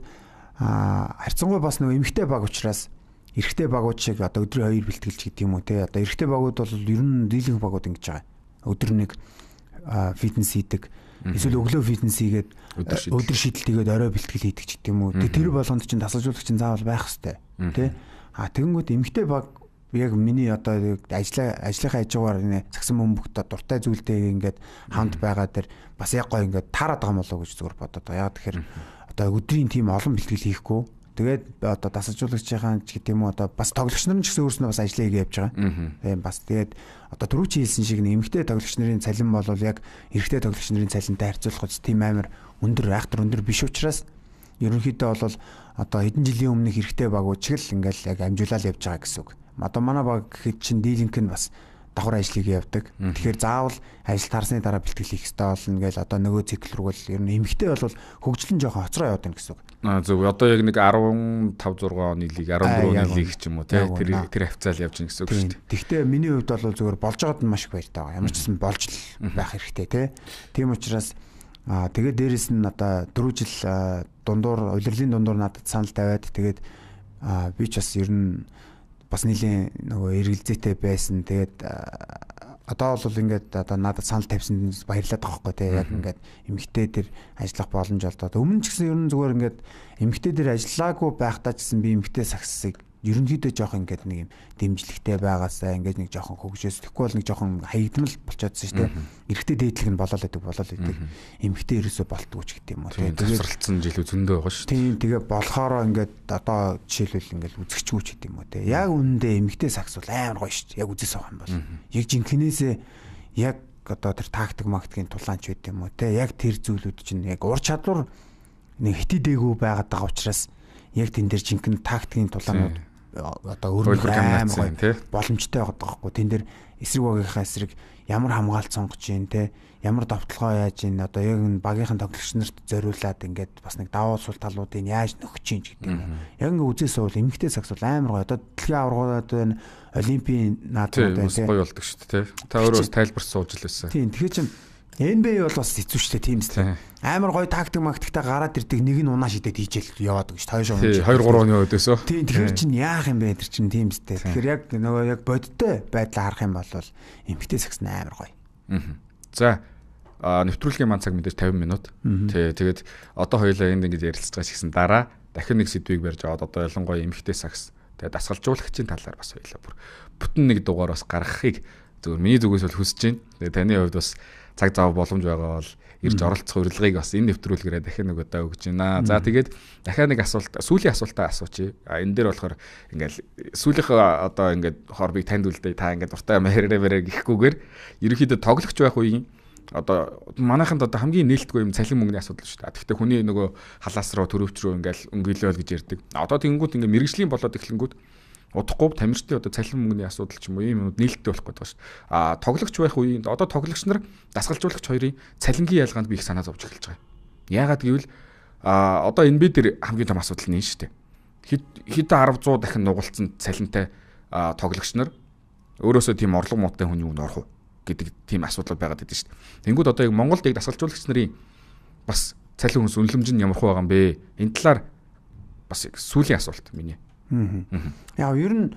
харьцангуй бас нөгөө эмгтэй баг учраас эрэгтэй багууд шиг одоо өдрийн хоёр бэлтгэлж гэдэг юм уу те одоо эрэгтэй багууд бол ер нь дийлэнх багууд ингэж байгаа. Өдөр нэг фитнес хийдэг эсвэл өглөө фитнес хийгээд өдөр шидэл тэгээд орой бэлтгэл хийдэг ч гэдэг юм уу. Тэр болгонд чинь тасалжуулагч нь заавал байх хэрэгтэй те. А тэгэнгүүт эмгтэй баг яг миний одоо ажлаа ажлынхаа хажуугаар нэ цагсан мөнбөгт дуртай зүйлтэй ингээд хамт байгаа дээр бас яг гоё ингээд таарат байгаа болоо гэж зүгээр бодоод байгаа. Яг тэгэхээр одоо өдрийн тийм олон бэлтгэл хийхгүй тэгээд одоо дасалжуулагчийн ч гэдэг юм уу одоо бас тоглогч нар ч гэсэн өөрснөө бас ажлаа хийгээ явьж байгаа. Тийм бас тэгээд одоо түрүү чи хэлсэн шиг нэмэгтэй тоглогч нарын цалин бол яг эрэгтэй тоглогч нарын цалинтай харьцуулахад тийм амар өндөр айхтар өндөр биш учраас ерөнхийдөө бол одоо хэдэн жилийн өмнөх эрэгтэй баг учрал ингээл яг амжуулаад явж байгаа гэсэн үг. Одоо манай баг гэхэд чинь дийлэнх нь бас давхар ажлыг явдаг. Тэгэхээр заавал ажил тарсны дараа бэлтгэл хийх ёстой болно гэж одоо нөгөө цикл рүү бол ер нь эмгхтэй бол хөгжлөн жоохон хоцроо яваад байна гэсэн үг. Аа зөв. Одоо яг нэг 15 6 оны лиг 14 оны лиг ч юм уу тий тэр тэр хавцаал явж гин гэсэн үг шүү дээ. Гэхдээ миний хувьд бол зөвөр болж байгаад нь маш их баяртай байгаа. Ямар ч гэсэн болж л байх хэрэгтэй тий. Тийм учраас аа тэгээ дээрэс нь одоо 4 жил дундуур улирлын дундуур надад санал тавиад тэгээд аа би ч бас ер нь бас нэлийн нөгөө эргэлзээтэй байсан. Тэгээд одоо бол ингээд одоо надад санал тавьсан баярлаад байгаа хөөхгүй тийм яг ингээд эмгтээ дээр ажиллах боломж олдоод өмнө ч гэсэн ер нь зүгээр ингээд эмгтээ дээр ажиллаагүй байхдаа ч гэсэн би эмгтээ саксыг ерөнхийдөө жоох ингээд нэг юм дэмжлэгтэй байгаасаа ингээд нэг жоохон хөгжөөс тэгэхгүй бол нэг жоохон хаягдмал болчиходсон шүү дээ. Эрэгтэй дээдлэг нь болоод байдаг болоод байдаг. Эмэгтэй ерөөсөө болтгүй ч гэдэг юм уу. Тэгээд төвсрэлцэн жил зөндөө байгаа шүү. Тийм тэгээ болохоор ингээд одоо жишээлбэл ингээд үзэгчгүй ч гэдэг юм уу те. Яг үнэндээ эмэгтэй сакс бол амар гоё шүү. Яг үзээс авах юм бол. Яг жинкнээсээ яг одоо тэр тактик мактикийн тулаанч байд юм уу те. Яг тэр зүйлүүд чинь яг ур чадвар нэг хитэ дээгүү байгаад байгаа учраас яг тэн дээр жинхэнэ тактикийн тулаанууд Э, одоо өөрөөр амар гоё боломжтой байгаад байгаа хгүй тэн дээр эсрэг багийнхаа эсрэг ямар хамгаалт сонгож гин те ямар давталгаа яаж гин одоо яг энэ багийнхын тоглогч нарт зориулаад ингээд бас нэг давуу сул талуудыг яаж нөхөж чинь гэдэг юм. Яг ингээд үзээсээ бол эмгтэй сагс бол амар гоё. Одоо дэлхийн аваргууд байна, олимпийн наадмууд байна те. Гоё болдог шүү дээ те. Та өөрөө бас тайлбар сууж л байсан. Тийм тэгэхээр чинь NBA бол бас хэцүү шүү дээ тиймслээ. Амар гоё тактик мактиктай гараад ирдэг нэг нь унаа шидэд хийжэл яваад гэж тойш унаа. 2 3 оны өдөөсөө. Тийм тэгэхээр чинь яах юм бэ тэр чинь тиймстэй. Тэгэхээр яг нөгөө яг бодиттой байдлаа харах юм бол эмгтэй сагс амар гоё. Аа. За нэвтрүүлгийн маань цаг мэдээж 50 минут. Тий тэгээд одоо хоёлаа энд ингэж ярилцж байгаа ч гэсэн дараа дахин нэг сэдвийг барьж аваад одоо ялангуяа эмгтэй сагс тэгээд дасгалжуулагчийн талаар бас хоёлаа бүр бүтэн нэг дугаар бас гаргахыг зөвөр миний зүгээс бол хүсэж байна. Тэгээд таны хувьд бас цаг зав боломж байгаа бол ирж оролцох урилгыг бас энэ нэвтрүүлгээрээ дахин нэг удаа өгж байна. За тэгээд дахиад нэг асуулт сүүлийн асуултаа асуучи. А энэ дээр болохоор ингээл сүүлийнхээ одоо ингээд хорбыг танд үлдээ та ингээд дуртай мэрэрэ мэрэ гихгүүгээр ерөөхдөө тоглогч байх үеийн одоо манайханд одоо хамгийн нээлтгүй юм цалин мөнгөний асуудал шүү дээ. Тэгэхдээ хүний нөгөө халаас руу төрөвч рүү ингээл өнгөлөөл гэж ярьдаг. Одоо тэнгууд ингээд мэрэгжлийн болоод эхлэнгүүд удахгүй тамирчдын одоо цалин мөнгөний асуудал ч юм уу ийм юмуд нээлттэй болох гэдэг шүү. А тоглогч байх үеинд одоо тоглогч нар дасгалжуулагч хоёрын цалингийн ялгаанд би их санаа зовж эхэлж байгаа юм. Яагаад гэвэл а одоо энэ би дээр хамгийн том асуудал нь шүү дээ. Хэд хэд 10 100 дахин нугалцсан цалинтай тоглогч нар өөрөөсөө тийм орлого муутай хүний үнд орох уу гэдэг тийм асуудал байгаад идэв шүү дээ. Тэнгүүд одоо яг Монголд яг дасгалжуулагч нарын бас цалин хүнс үнэлэмж нь ямар хөө байгаа юм бэ? Энэ талаар бас яг сүүлийн асуулт миний. Аа. Яг ер нь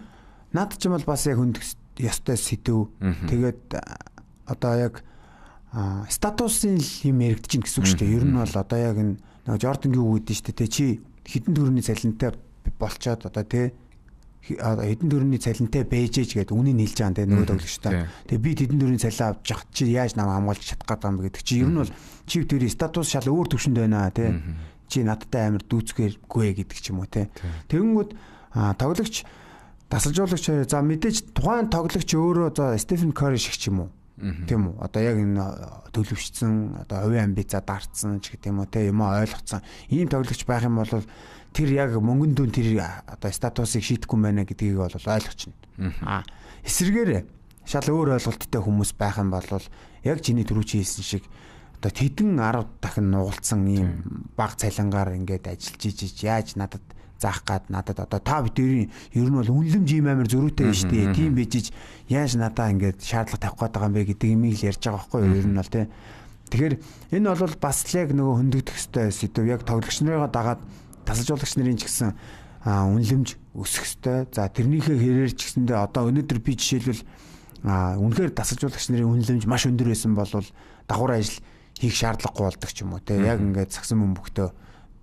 над ч юм бол бас яг хөндөх ёстой сэдв. Тэгээд одоо яг статусын юм яригдаж гин гэсэн үг шүү дээ. Ер нь бол одоо яг нэг Жордангийн үг гэдэг шүү дээ. Чи хідэн төрөний цалинтай болчоод одоо тий эдэн төрөний цалинтай бэжэж гэдэг үнийг хэлж байгаа нэ нөгөө тоглогчтой. Тэгээ би тэдэн төрөний цалин авч явах чи яаж намайг хамгаалж чадах гээд байгаа юм гэдэг чи ер нь бол чи тэр статус шал өөр төвшөнд байна тий. Чи надтай амар дүүцгэргүй гэдэг ч юм уу тий. Тэгэнгүүт тоглогч тасалжуулагч за мэдээж тухайн тоглогч өөрөө за Стефен Кори шиг ч юм уу тийм үү одоо яг энэ төлөвшсөн одоо овийн амби за дарцсан ч гэдэм үү те юм ойлгоцсон ийм тоглогч байх юм бол тэр яг мөнгөн дүн тэр одоо статусыг шийдэхгүй мэнэ гэдгийг бол ойлгочихно аа эсэргээр шал өөр ойлголттой хүмүүс байх юм бол яг чиний түрүүч хийсэн шиг одоо тэдэн 10 дахин нугалсан ийм баг цалингаар ингээд ажиллаж ижиж яаж надад заах гад надад одоо та бидний ер нь бол үнлэмж юм амар зөрүүтэй биш тий. Тийм бижиж яаж надаа ингээд шаардлага тавих гээд байгаа юм бэ гэдэг имийг л ярьж байгаа байхгүй юу ер нь бол тий. Тэгэхээр энэ бол бас л яг нөгөө хөндөгдөх хөстэй сэдв яг тоглогч нарыгаа дагаад тасалжуулагч нарын ч гэсэн үнлэмж өсөх хөстэй. За тэрнийхээ хэрээр ч гэсэндээ одоо өнөөдөр би жишээлбэл үнэхээр тасалжуулагч нарын үнлэмж маш өндөр байсан бол дагуур ажил хийх шаардлагагүй болдог ч юм уу тий. Яг ингээд сагсан мөн бүхтөө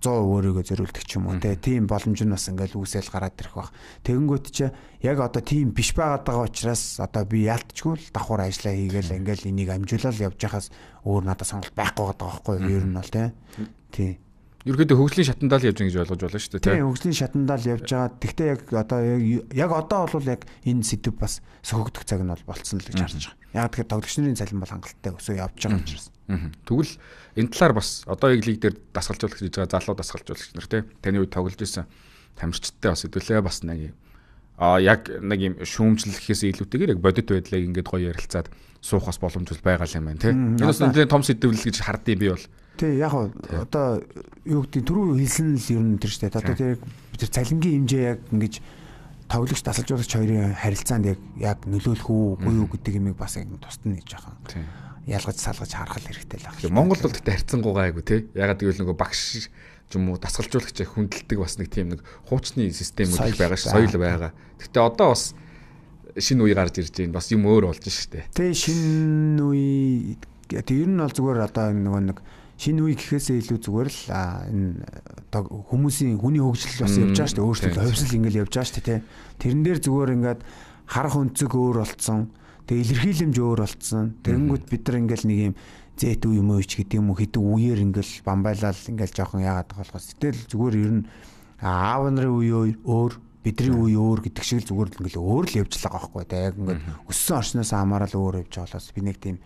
100% өөрийгөө зөриүүлдэг ч юм уу те тийм боломж нь бас ингээл үүсэл гараад ирэх бах. Тэгэнгүүт чи яг одоо тийм биш байгаад байгаа учраас одоо би яалтчгүй л давхар ажиллаа хийгээл ингээл энийг амжуулаад явж байхаас өөр надад сонголт байхгүй байгаа байхгүй юу ер нь бол те. Тийм ерөөдөө хөгжлийн шатандаа л явж байгаа гэж ойлгож байна шүү дээ. Тийм, хөгжлийн шатандаа л явж байгаа. Тэгтээ яг одоо яг одоо бол яг энэ сэдв бас сөхөгдөх цаг нь бол болцсон л гэж харж байгаа. Яг тэгэхээр тоглогч нарын цалин бол хангалттай өсөө явж байгаа учраас. Тэгвэл энэ талаар бас одоо яг лиг дээр дасгалжуулагч хийж байгаа залуу дасгалжуулагч нар тий. Таны үед тоглож исэн тамирчтай бас хэдүүлээ бас нэг юм а яг нэг юм шүүмжлэхээс илүүтэйгээр яг бодит байдлыг ингээд гоё ярилцаад суух бас боломжтой байгаа юм байна тий. Энэ бас нэг том сэдвэл гэж хардыг би бол Тий яг одоо юу гэдэг түрүү хэлсэн л ер нь тэр штэ. Одоо тэр яг тэр цалингийн хэмжээ яг ингэж тоглогч тасалжуулагч хоёрын харилцаанд яг яг нөлөөлөх үгүй юу гэдэг юмыг бас ингэ тусдан хийж байгаа. Тий ялгаж салгаж харах хэрэгтэй л байна. Монгол бол тэгтээ харьцангуйгаа айгу тий. Ягаад гэвэл нөгөө багш ч юм уу дасгалжуулагч хүндэлдэг бас нэг тийм нэг хуучны систем үү байгаа ш. Соёл байгаа. Тэгтээ одоо бас шинэ үе гарч ирж байна. Бас юм өөр болж штэ. Тий шинэ үе тэг ер нь бол зүгээр одоо нөгөө нэг шинэ үе гэхээсээ илүү зүгээр л энэ одоо хүмүүсийн хүний хөгжил бас явж байгаа шүү дээ өөрчлөлт хувьсэл ингээл явж байгаа шүү дээ тэрэн дээр зүгээр ингээд харах өнцөг өөр болцсон тэг илэрхийлэмж өөр болцсон тэгэнгүүт бид нар ингээл нэг юм зэт үе юм уу ч гэдэг юм уу хэдэн үеэр ингээл бамбайлал ингээл жоохон яагаад болохоос тэгэл зүгээр ер нь аав нарын үе өөр бидний үе өөр гэдэг шиг л зүгээр л ингээл өөр л явж байгаа байхгүй тэг яг ингээд өссөн орчноос хамаарал өөр явж байгаа болохоос би нэг тийм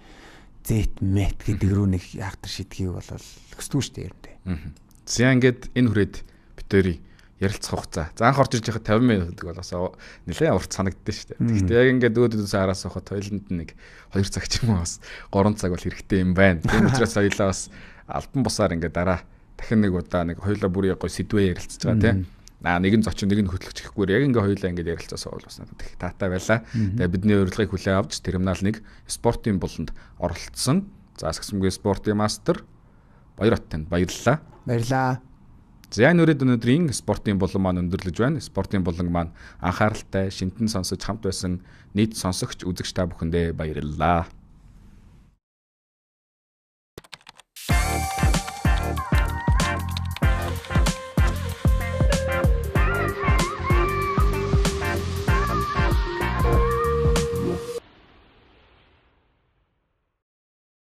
зэт мэт гэдэг рүү нэг яахтар шидгийг бол өсдөг шүү дээ ерөндөө. За ингээд энэ хүрээд битэрий ярилцах хугацаа. За анх орж ирж байхад 50 минут гэдэг болосоо нэлээд урт санагддээ шүү дээ. Гэхдээ яг ингээд өөдөөс араас ухад хоёланд нэг 2 цаг ч юм уу бас 3 цаг бол хэрэгтэй юм байна. Тийм учраас хоёлаа бас альбан бусаар ингээд дараа дахин нэг удаа нэг хоёлаа бүрийн гоё сэдвээр ярилцж байгаа тийм. Аа нэг нь зочин нэг нь хөтлөгч гэхгүйгээр яг ингээ хоёулаа ингээ ярилцаасаа бол бас надад их таатай байлаа. Тэгээ бидний урилгыг хүлээн авч терминал 1 спортын буланд оролцсон. За Сагсамгийн спортын мастер Баярат танд баярлалаа. Баярлалаа. За энэ үрээд өнөөдрийн спортын болон маань өндөрлөж байна. Спортын болон маань анхааралтай, шинтэн сонсож хамт байсан нийт сонсогч, үзэгч та бүхэндээ баярлалаа.